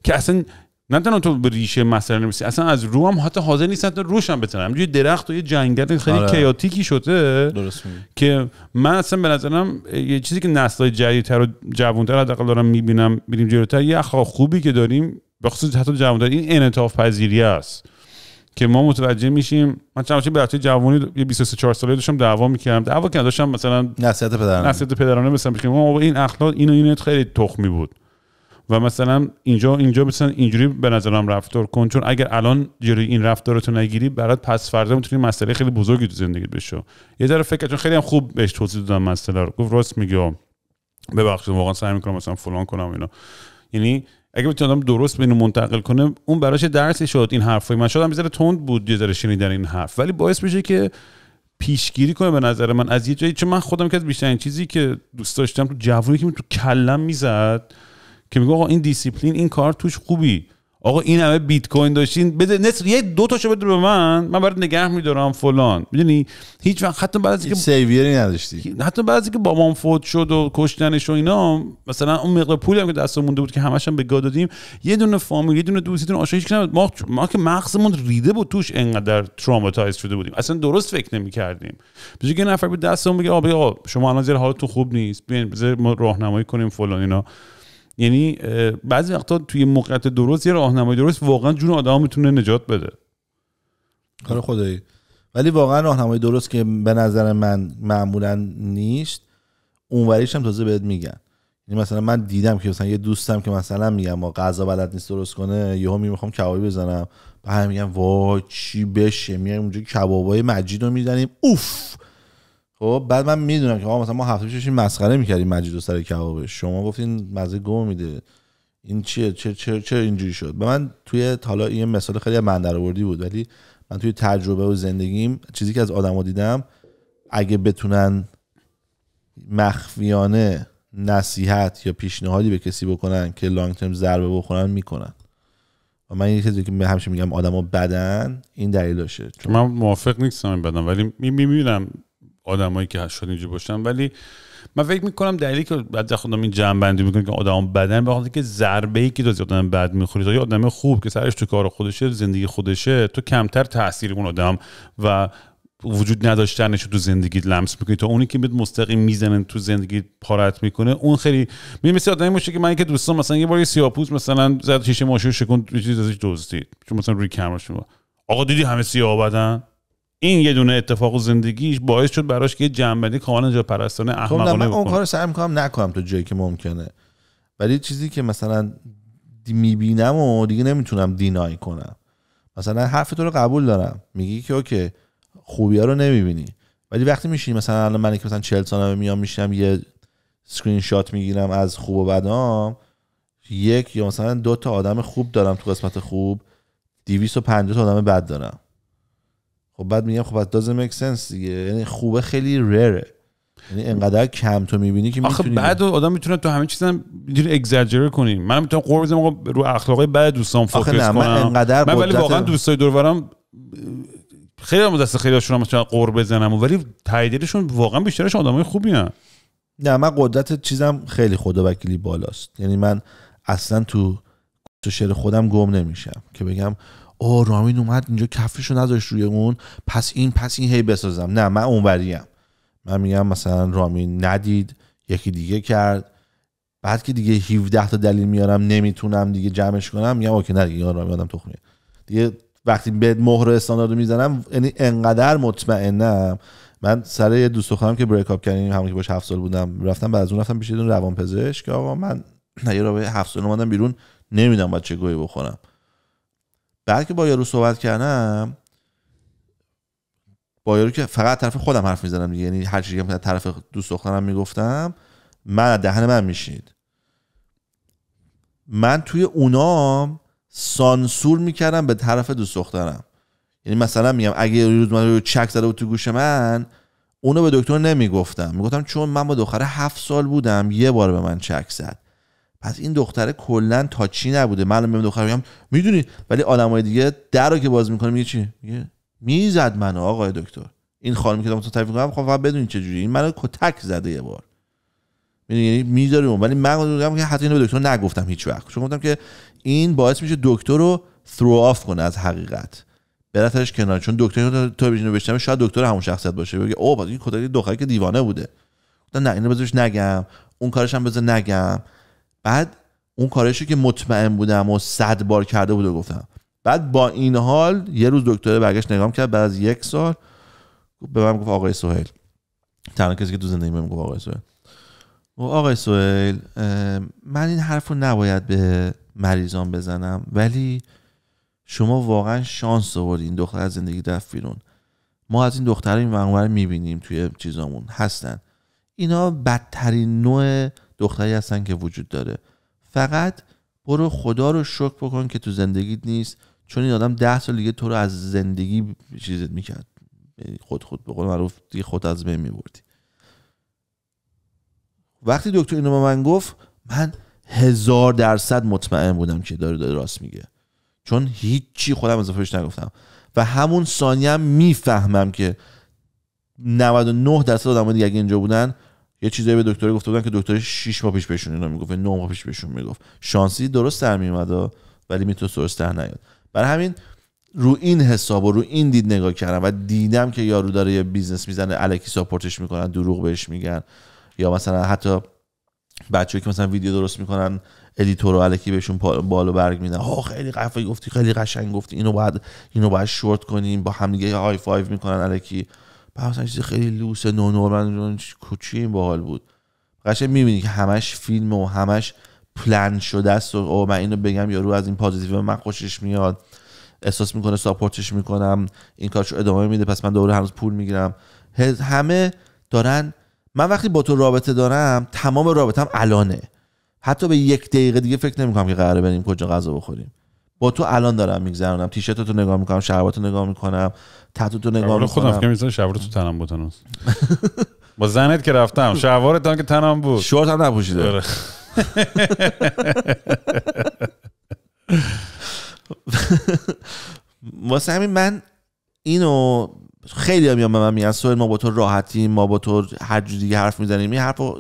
که اصلا نه تنها تو به ریشه مسئله نمیسی اصلا از رو هم حتی حاضر نیستن تا روش هم یه درخت و یه جنگل خیلی آره. کیاتیکی شده درست که من اصلا به نظرم یه چیزی که نسلای جدیدتر و جوانتر حداقل دارم میبینم میریم جلوتر یه اخلاق خوبی که داریم به خصوص حتی جوانتر این انعطاف پذیری است که ما متوجه میشیم من چند به بچه جوانی یه 23 4 ساله داشتم دعوا میکردم دعوا کنم داشتم مثلا نصیحت پدرانه نصیحت پدرانه مثلا میگم این اخلاق این و اینت خیلی تخمی بود و مثلا اینجا اینجا مثلا اینجوری به نظرم رفتار کن چون اگر الان جلوی این رو نگیری برات پس فردا میتونی مسئله خیلی بزرگی تو زندگیت بشه یه ذره فکر چون خیلی هم خوب بهش توضیح دادم مسئله رو گفت راست میگه ببخشید واقعا سعی میکنم مثلا فلان کنم اینا یعنی اگه بتونم درست بینو منتقل کنه اون براش درسی شد این حرفای من شاید هم تند بود یه ذره شنیدن این حرف ولی باعث میشه که پیشگیری کنه به نظر من از یه جایی چون من خودم که از بیشترین چیزی که دوست داشتم تو جوونی که تو کلم میزد که میگه آقا این دیسیپلین این کار توش خوبی آقا این همه بیت کوین داشتین بده نصف یه دو تاشو بده به من من برات نگه میدارم فلان میدونی هیچ وقت حتی بعد از سیویری نداشتی حتی بعد از بابام فوت شد و کشتنش و اینا مثلا اون مقدار پولی هم که دستمون مونده بود که همش هم به گاد دادیم یه دونه فامیل یه دونه دوستی دونه ما ما که مغزمون ریده بود توش انقدر تروماتایز شده بودیم اصلا درست فکر نمی‌کردیم بهش یه نفر به دستمون بگه آقا شما الان زیر حالتون خوب نیست ما راهنمایی کنیم فلان اینا یعنی بعضی وقتا توی موقعیت درست یه راهنمای درست واقعا جون آدم میتونه نجات بده کار خدایی ولی واقعا راهنمای درست که به نظر من معمولا نیست اونوریش هم تازه بهت میگن یعنی مثلا من دیدم که مثلا یه دوستم که مثلا میگم ما غذا بلد نیست درست کنه یهو میخوام کبابی بزنم به هم میگم وای چی بشه میایم اونجا کبابای مجید رو میزنیم اوف خب بعد من میدونم که آقا مثلا ما هفته پیش مسخره میکردیم مجید و سر کبابش شما گفتین مزه گم میده این چیه چه چه چه اینجوری شد به من توی حالا این مثال خیلی من آوردی بود ولی من توی تجربه و زندگیم چیزی که از آدما دیدم اگه بتونن مخفیانه نصیحت یا پیشنهادی به کسی بکنن که لانگ ترم ضربه بخورن میکنن و من یه چیزی که همیشه میگم آدما بدن این باشه چون من موافق نیستم بدن ولی میبینم آدمایی که شاید اینجا باشن ولی من فکر میکنم دلیلی که بعد خودم این جمع بندی میکنه که آدم بدن به که ضربه ای که تو آدم بد میخوری تا یه آدم خوب که سرش تو کار خودشه زندگی خودشه تو کمتر تاثیر اون آدم و وجود نداشتنش تو زندگی لمس میکنی تا اونی که مستقیم میزنه تو زندگی پارت میکنه اون خیلی می مثل آدمی باشه که من که دوستان مثلا یه بار یه سیاپوس مثلا زد شیشه ماشین شکن چیزی ازش دزدید چون مثلا روی کمرش آقا دیدی همه سیاه بدن این یه دونه اتفاق زندگیش باعث شد براش که جنبندی کاملا جا پرستانه خب احمقانه من اون کارو سعی میکنم نکنم تو جایی که ممکنه ولی چیزی که مثلا میبینم و دیگه نمیتونم دینای کنم مثلا حرف تو رو قبول دارم میگی که اوکی خوبیا رو نمیبینی ولی وقتی میشینی مثلا الان من که مثلا 40 سالمه میام میشم یه سکرین شات میگیرم از خوب و بدام یک یا مثلا دو تا آدم خوب دارم تو قسمت خوب 250 تا آدم بد دارم خب بعد میگم خب بعد مک سنس دیگه یعنی خوبه خیلی رره یعنی انقدر کم تو میبینی که آخه بعد آدم میتونه تو همه چیزم میتونی اگزاجره کنی من میتونم قور بزنم رو اخلاقی بعد دوستان فوکس کنم من انقدر من ولی واقعا دوستای دورورم خیلی هم دست خیلی هاشون مثلا قور بزنم ولی تاییدشون واقعا بیشترش آدمای خوبی هن. نه من قدرت چیزم خیلی خدا وکیلی بالاست یعنی من اصلا تو تو خودم گم نمیشم که بگم او رامین اومد اینجا کفش رو نذاشت روی اون پس این پس این هی بسازم نه من اونوریم من میگم مثلا رامین ندید یکی دیگه کرد بعد که دیگه 17 تا دلیل میارم نمیتونم دیگه جمعش کنم میگم اوکی نه دیگه رامین آدم تخمیه دیگه وقتی به مهر استاندارد رو میزنم یعنی انقدر مطمئنم من سر یه دوست دخترم که بریک اپ کردیم همون که باش 7 سال بودم رفتم بعد از اون رفتم پیش یه روانپزشک که آقا من یه رابطه 7 سال اومدم بیرون نمیدونم باید چه گویی بخورم بعد که با یارو صحبت کردم با یارو که فقط طرف خودم حرف میزنم دیگه یعنی هر چیزی که طرف دوست دخترم میگفتم من دهن من میشید من توی اونام سانسور میکردم به طرف دوست دخترم یعنی مثلا میگم اگه روز من رو چک زده بود تو گوش من اونو به دکتر نمیگفتم میگفتم چون من با دختره هفت سال بودم یه بار به من چک زد پس این دختره کلا تا چی نبوده معلوم میم دختر میگم میدونی ولی آدمای دیگه در که باز میکنه میگه چی میگه میزد منو آقای دکتر این خانم که تا تو تعریف کنم خب فقط بدونی چه جوری این منو کتک زده یه بار یعنی میذاره ولی من میگم که حتی اینو به دکتر نگفتم هیچ وقت چون گفتم که این باعث میشه دکتر رو ثرو آف کنه از حقیقت براتش کنار چون دکتر تو بجینو بشتم شاید دکتر همون شخصیت باشه بگه او این کتک دختری که دیوانه بوده نه اینو بذارش نگم اون کارش هم بذار نگم بعد اون کارشو که مطمئن بودم و صد بار کرده بود و گفتم بعد با این حال یه روز دکتره برگشت نگام کرد بعد از یک سال به من گفت آقای سوهل تنها کسی که تو زندگی من گفت آقای سوهل و آقای سوهل من این حرف رو نباید به مریضان بزنم ولی شما واقعا شانس آوردین این دختر از زندگی رفت بیرون ما از این دختر این ونور میبینیم توی چیزامون هستن اینا بدترین نوع دختری هستن که وجود داره فقط برو خدا رو شکر بکن که تو زندگیت نیست چون این آدم ده سال دیگه تو رو از زندگی چیزت میکرد یعنی خود خود به معروف دیگه خود از بین میبردی وقتی دکتر اینو به من گفت من هزار درصد مطمئن بودم که داره داره راست میگه چون هیچی خودم اضافهش نگفتم و همون ثانیه هم میفهمم که 99 درصد آدم دیگه اگه اینجا بودن یه چیزایی به دکتر گفته بودن که دکتر 6 ماه پیش بهشون اینو میگفت 9 ماه پیش بهشون میگفت شانسی درست در میومد ولی میتو درست نیاد برای همین رو این حساب و رو این دید نگاه کردم و دیدم که یارو داره یه بیزنس میزنه الکی ساپورتش میکنن دروغ بهش میگن یا مثلا حتی بچه‌ای که مثلا ویدیو درست میکنن ادیتور و الکی بهشون بالو برگ میدن ها خیلی قفه گفتی خیلی قشنگ گفتی اینو باید اینو باید شورت کنیم با هم دیگه های فایو میکنن الکی بعضی چیز خیلی لوس نو کوچیم باحال بود قشنگ میبینی که همش فیلم و همش پلن شده است و او من اینو بگم یارو از این پازیتیو من خوشش میاد احساس میکنه ساپورتش میکنم این کارشو ادامه میده پس من دوره هنوز پول میگیرم همه دارن من وقتی با تو رابطه دارم تمام رابطم الانه حتی به یک دقیقه دیگه فکر نمیکنم که قراره بریم کجا غذا بخوریم با تو الان دارم میگذرونم رو نگاه میکنم شرباتو نگاه میکنم تو نگاه میکنم خودم فکر میزنم شلوار تو تنم بود هنوز با زنت که رفتم شلوارت تا که تنم بود شورت هم نپوشیده آره. واسه همین من اینو خیلی هم میان به من میگن سوال ما با تو راحتیم ما با تو هر جور دیگه حرف میزنیم این حرفو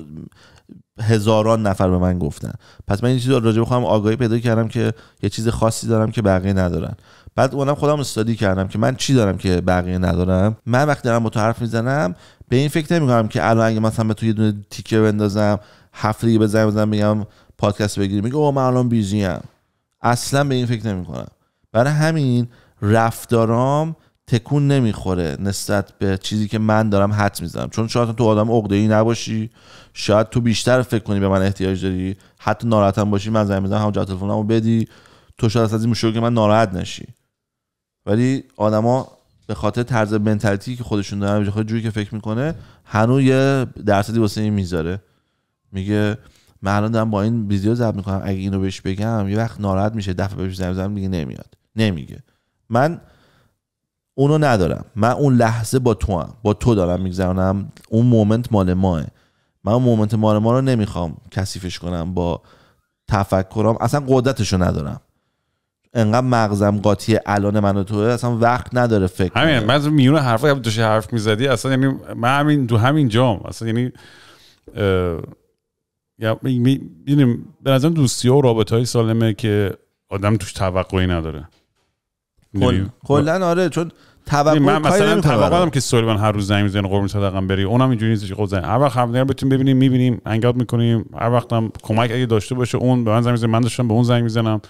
هزاران نفر به من گفتن پس من این چیز راجع به خودم آگاهی پیدا کردم که یه چیز خاصی دارم که بقیه ندارن بعد اونم خودم استادی کردم که من چی دارم که بقیه ندارم من وقتی دارم با تو حرف میزنم به این فکر نمی کنم که الان اگه مثلا به تو یه دونه تیکه بندازم هفته دیگه بزنم بزنم بگم پادکست بگیری میگه او من الان بیزیم اصلا به این فکر نمی کنم برای همین رفتارام تکون نمیخوره نسبت به چیزی که من دارم حد میزنم چون شاید تو آدم عقده ای نباشی شاید تو بیشتر فکر کنی به من احتیاج داری حتی هم باشی من زنگ میزنم همون تلفنمو بدی تو شاید از این مشکل که من ناراحت نشی ولی آدما به خاطر طرز منتالیتی که خودشون دارن به جوری که فکر میکنه هنوز یه درصدی واسه این میذاره میگه من الان دارم با این ویدیو ضبط میکنم اگه اینو بهش بگم یه وقت ناراحت میشه دفعه بهش زنگ میگه نمیاد نمیگه من اونو ندارم من اون لحظه با تو هم. با تو دارم میگذرونم اون مومنت مال ماه من اون مومنت مال ما رو نمیخوام کثیفش کنم با تفکرام اصلا قدرتشو ندارم انقدر مغزم قاطی الان من و تو اصلا وقت نداره فکر همین من میونه حرفا که توش حرف میزدی اصلا یعنی من همین تو همین جام اصلا یعنی یعنی به دوستی ها و رابطه های سالمه که آدم توش توقعی نداره کلا آره چون توقع من مثلا توقع که سولیوان هر روز زنگ میزنه قربون صدقم بری اونم اینجوری نیست که زنگ هر وقت همدیگه بتون ببینیم میبینیم انگاد میکنیم هر وقتم کمک اگه داشته باشه اون به من زنگ میزنه من داشتم به اون زنگ میزنم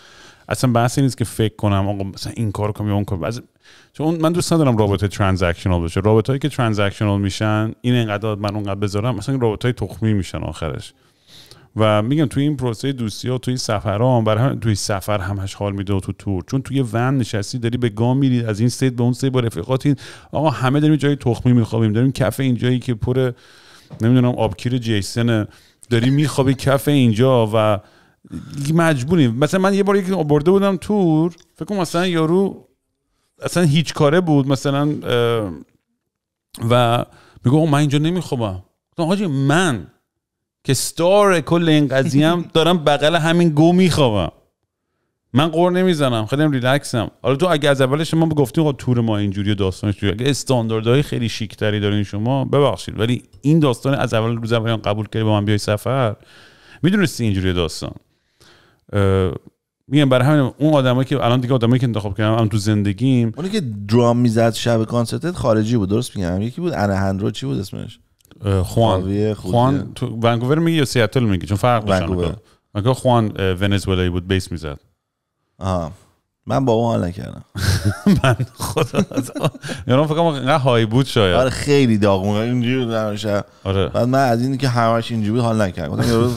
اصلا بحثی نیست که فکر کنم آقا مثلا این کار کنم یا اون کار چون من دوست ندارم رابطه ترانزکشنال بشه هایی که ترانزکشنال میشن این انقدر من اونقدر بذارم مثلا رابطه های تخمی میشن آخرش و میگم توی این پروسه دوستی ها توی سفرها هم برای توی سفر همش حال میده تو تور چون توی ون نشستی داری به گام میری از این سید به اون سید با رفیقاتین آقا همه داریم جای تخمی میخوابیم داریم کف اینجایی که پر نمیدونم آبکیر جیسن داری میخوابی کف اینجا و مجبوریم مثلا من یه بار یک برده بودم تور فکر کنم مثلا یارو اصلا هیچ کاره بود مثلا و میگو من اینجا نمیخوابم گفتم من که ستار کل این قضیه هم دارم بغل همین گو میخوابم من قور نمیزنم خیلی ریلکسم حالا تو اگه از اول شما گفتیم خب تور ما اینجوری و داستانش جوری اگه استانداردهای خیلی شیکتری دارین شما ببخشید ولی این داستان از اول روز اول قبول کردی با من بیای سفر میدونستی اینجوری داستان میگم برای همین اون آدمایی که الان دیگه آدمایی که انتخاب کردم هم تو زندگیم اونی که درام میزد شب کانسرتت خارجی بود درست میگم یکی بود انهندرو چی بود اسمش خوان خوان تو ونکوور میگی یا سیاتل میگی چون فرق داشت مگه خوان ونزوئلایی بود بیس میزد آها من با اون حال نکردم من خدا یارو یعنی فکر کنم انقدر های بود شاید آره خیلی داغون اینجوری نمیشه آره بعد من از که همش اینجوری بود حال نکردم گفتم یارو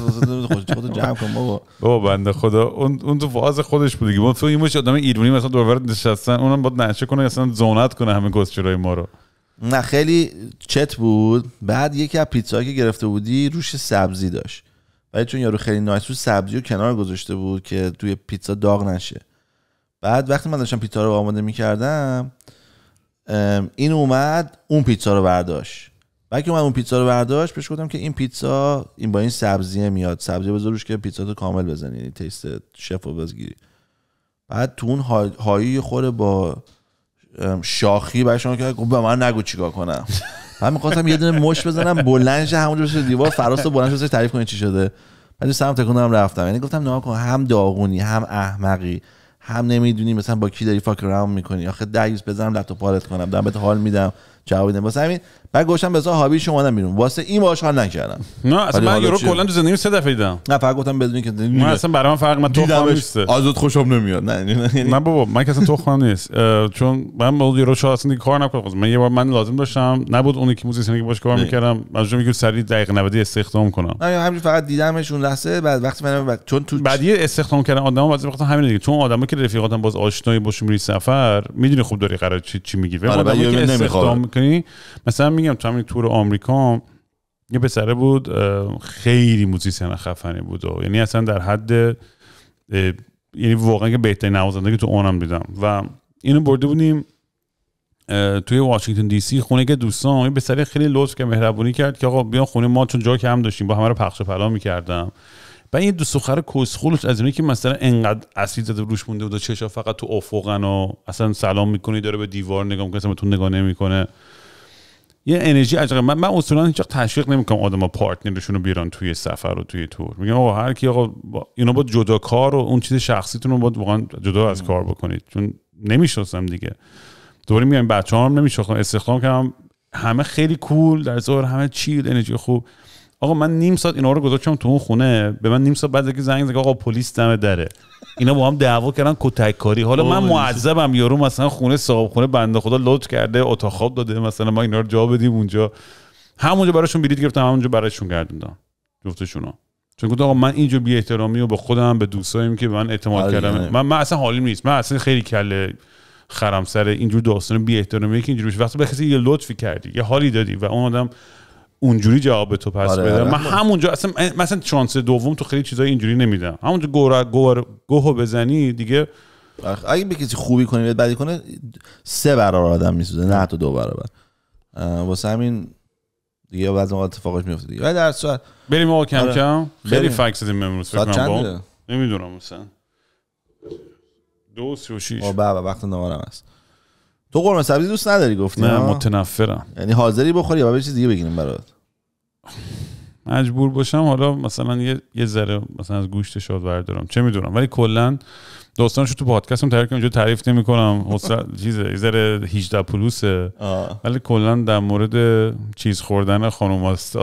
خودت خودت جمع کن بابا بابا بنده خدا اون اون تو فاز خودش بود دیگه ما تو این آدم ایرانی مثلا دور نشستن اونم با نشه کنه اصلا زونت کنه همه گسچرای ما رو نه خیلی چت بود بعد یکی از پیتزایی که گرفته بودی روش سبزی داشت ولی چون یارو خیلی نایس بود سبزی رو کنار گذاشته بود که توی پیتزا داغ نشه بعد وقتی من داشتم پیتزا رو آماده میکردم این اومد اون پیتزا رو برداشت بعد که اومد اون پیتزا رو برداشت پیش گفتم که این پیتزا این با این سبزیه میاد سبزی بذار روش که پیتزا تو کامل بزنی یعنی شف بعد تو اون هایی خوره با شاخی برای شما که به من نگو چیکار کنم من میخواستم یه دونه مش بزنم بلنج همونجا بشه دیوار فراست و بلند تعریف کنی چی شده ولی سمت کنم رفتم یعنی گفتم نه کن هم داغونی هم احمقی هم نمیدونی مثلا با کی داری فاک رام میکنی آخه ده بزنم لپتاپ پارت کنم دم بهت حال میدم جواب میدن واسه همین بعد گفتم بذار هابی شما نه واسه این باهاش حال نکردم نه اصلا من یورو کلا تو زندگی سه دفعه دیدم نه فقط گفتم بدونی که من اصلا برای من فرق من تخمم نیست ازت خوشم نمیاد نه یعنی- یعنی- نه بابا من که اصلا تخمم نیست چون من با یورو شو اصلا کار نکردم خب، من یه بار من لازم داشتم نبود اونی که موزیسیانی که باش کار میکردم از جمله سری سری دقیقه 90 استخدام کنم من همین فقط دیدمشون لحظه بعد وقتی من چون تو بعد یه استخدام کردن آدما واسه وقت همین دیگه چون آدما که رفیقاتم باز آشنایی باشم میری سفر میدونی خوب داری قرار چی چی میگی ولی آره، مثلا میگم تو همین تور آمریکا یه پسره بود خیلی موزیسین خفنی بود و یعنی اصلا در حد یعنی واقعا که بهترین نوازنده که تو اونم دیدم و اینو برده بودیم توی واشنگتن دی سی خونه که دوستان یه پسره خیلی لطف که مهربونی کرد که آقا بیان خونه ما چون جا هم داشتیم با همه رو پخش و پلا میکردم بعد این دو سخره کسخولش از اینه که مثلا انقدر اسید زده روش مونده بود چشا فقط تو افقن و اصلا سلام میکنی داره به دیوار نگاه میکنه تو نگاه نمیکنه یه انرژی عجیبه من من اصولا هیچ تشویق نمیکنم آدما پارتنرشون رو توی سفر و توی تور میگم آقا هر کی آقا با... اینا با جدا کار و اون چیز شخصیتون رو باید واقعا جدا از کار بکنید چون نمیشناسم دیگه دوباره میگم هم نمیشناسم استخدام کردم همه خیلی کول در ظاهر همه چیل انرژی خوب آقا من نیم ساعت اینا رو گذاشتم تو اون خونه به من نیم ساعت بعد که زنگ زد آقا پلیس دم دره اینا با هم دعوا کردن کتک کاری حالا من معذبم یارو مثلا خونه صاحب خونه بنده خدا لوت کرده اتاق خواب داده مثلا ما اینا رو جا بدیم اونجا همونجا براشون بیلیت گرفتم همونجا براشون گردوندم جفتشونا چون گفتم آقا من اینجا بی احترامی و به خودم به دوستایم که به من اعتماد آره. کردم من من اصلا حالیم نیست من اصلا خیلی کله خرم سر اینجور داستان بی احترامی که اینجوری وقتی به کسی یه لطفی کردی یه حالی دادی و اون آدم اونجوری جواب تو پس آره بده آره. من همونجا اصلا مثلا چانس دوم تو خیلی چیزای اینجوری نمیدم همونجا گور گور گوهو بزنی دیگه اگه به کسی خوبی کنی بهت بدی کنه سه برابر آدم میسوزه نه تو دو برابر واسه همین دیگه بعضی موقع اتفاقش میفته دیگه در صورت بریم آقا کم آره. کم خیلی نمیدونم مثلا دو سی و شیش وقت نوارم هست تو قرمه سبزی دوست نداری گفتی نه متنفرم یعنی حاضری بخوری یا چیز دیگه بگیریم برات مجبور باشم حالا مثلا یه ذره مثلا از گوشت شاد بردارم چه میدونم ولی کلا داستانش تو پادکستم تعریف کنم تعریف نمیکنم یه ذره 18 پلوسه ولی کلا در مورد چیز خوردن خانم است.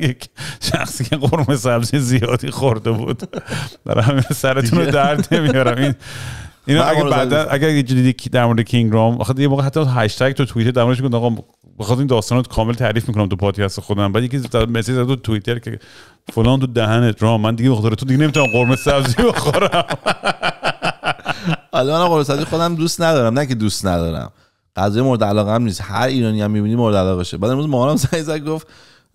یک شخصی که قرمه سبزی زیادی خورده بود برای همین سرتون رو درد نمیارم این اینا اگه بعدا اگه یه در مورد کینگ رام آخه یه موقع حتی هشتگ تو توییتر در موردش گفت آقا بخاطر این داستانات کامل تعریف میکنم تو پادکست خودم بعد یکی مسیج زد تو توییتر که فلان تو دهنت رام من دیگه بخاطر تو دیگه نمیتونم قرمه سبزی بخورم الان من قرمه سبزی خودم دوست ندارم نه که دوست ندارم قضیه مورد علاقه هم نیست هر ایرانی هم میبینی مورد علاقه شه بعد امروز مامانم زنگ زد گفت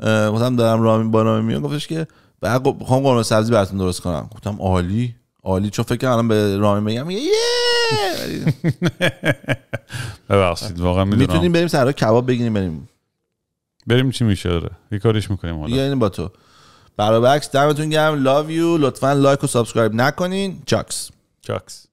گفتم دارم رامین با رامی میام گفتش که بعد خب- قرمه سبزی براتون درست کنم گفتم عالی عالی چون فکر الان به رامین بگم یه ببخشید واقعا میدونم میتونیم بریم سرها کباب بگیریم بریم بریم چی میشه داره یه کاریش میکنیم حالا یعنی با تو برابکس دمتون گرم لاو یو لطفا لایک و سابسکرایب نکنین چاکس چاکس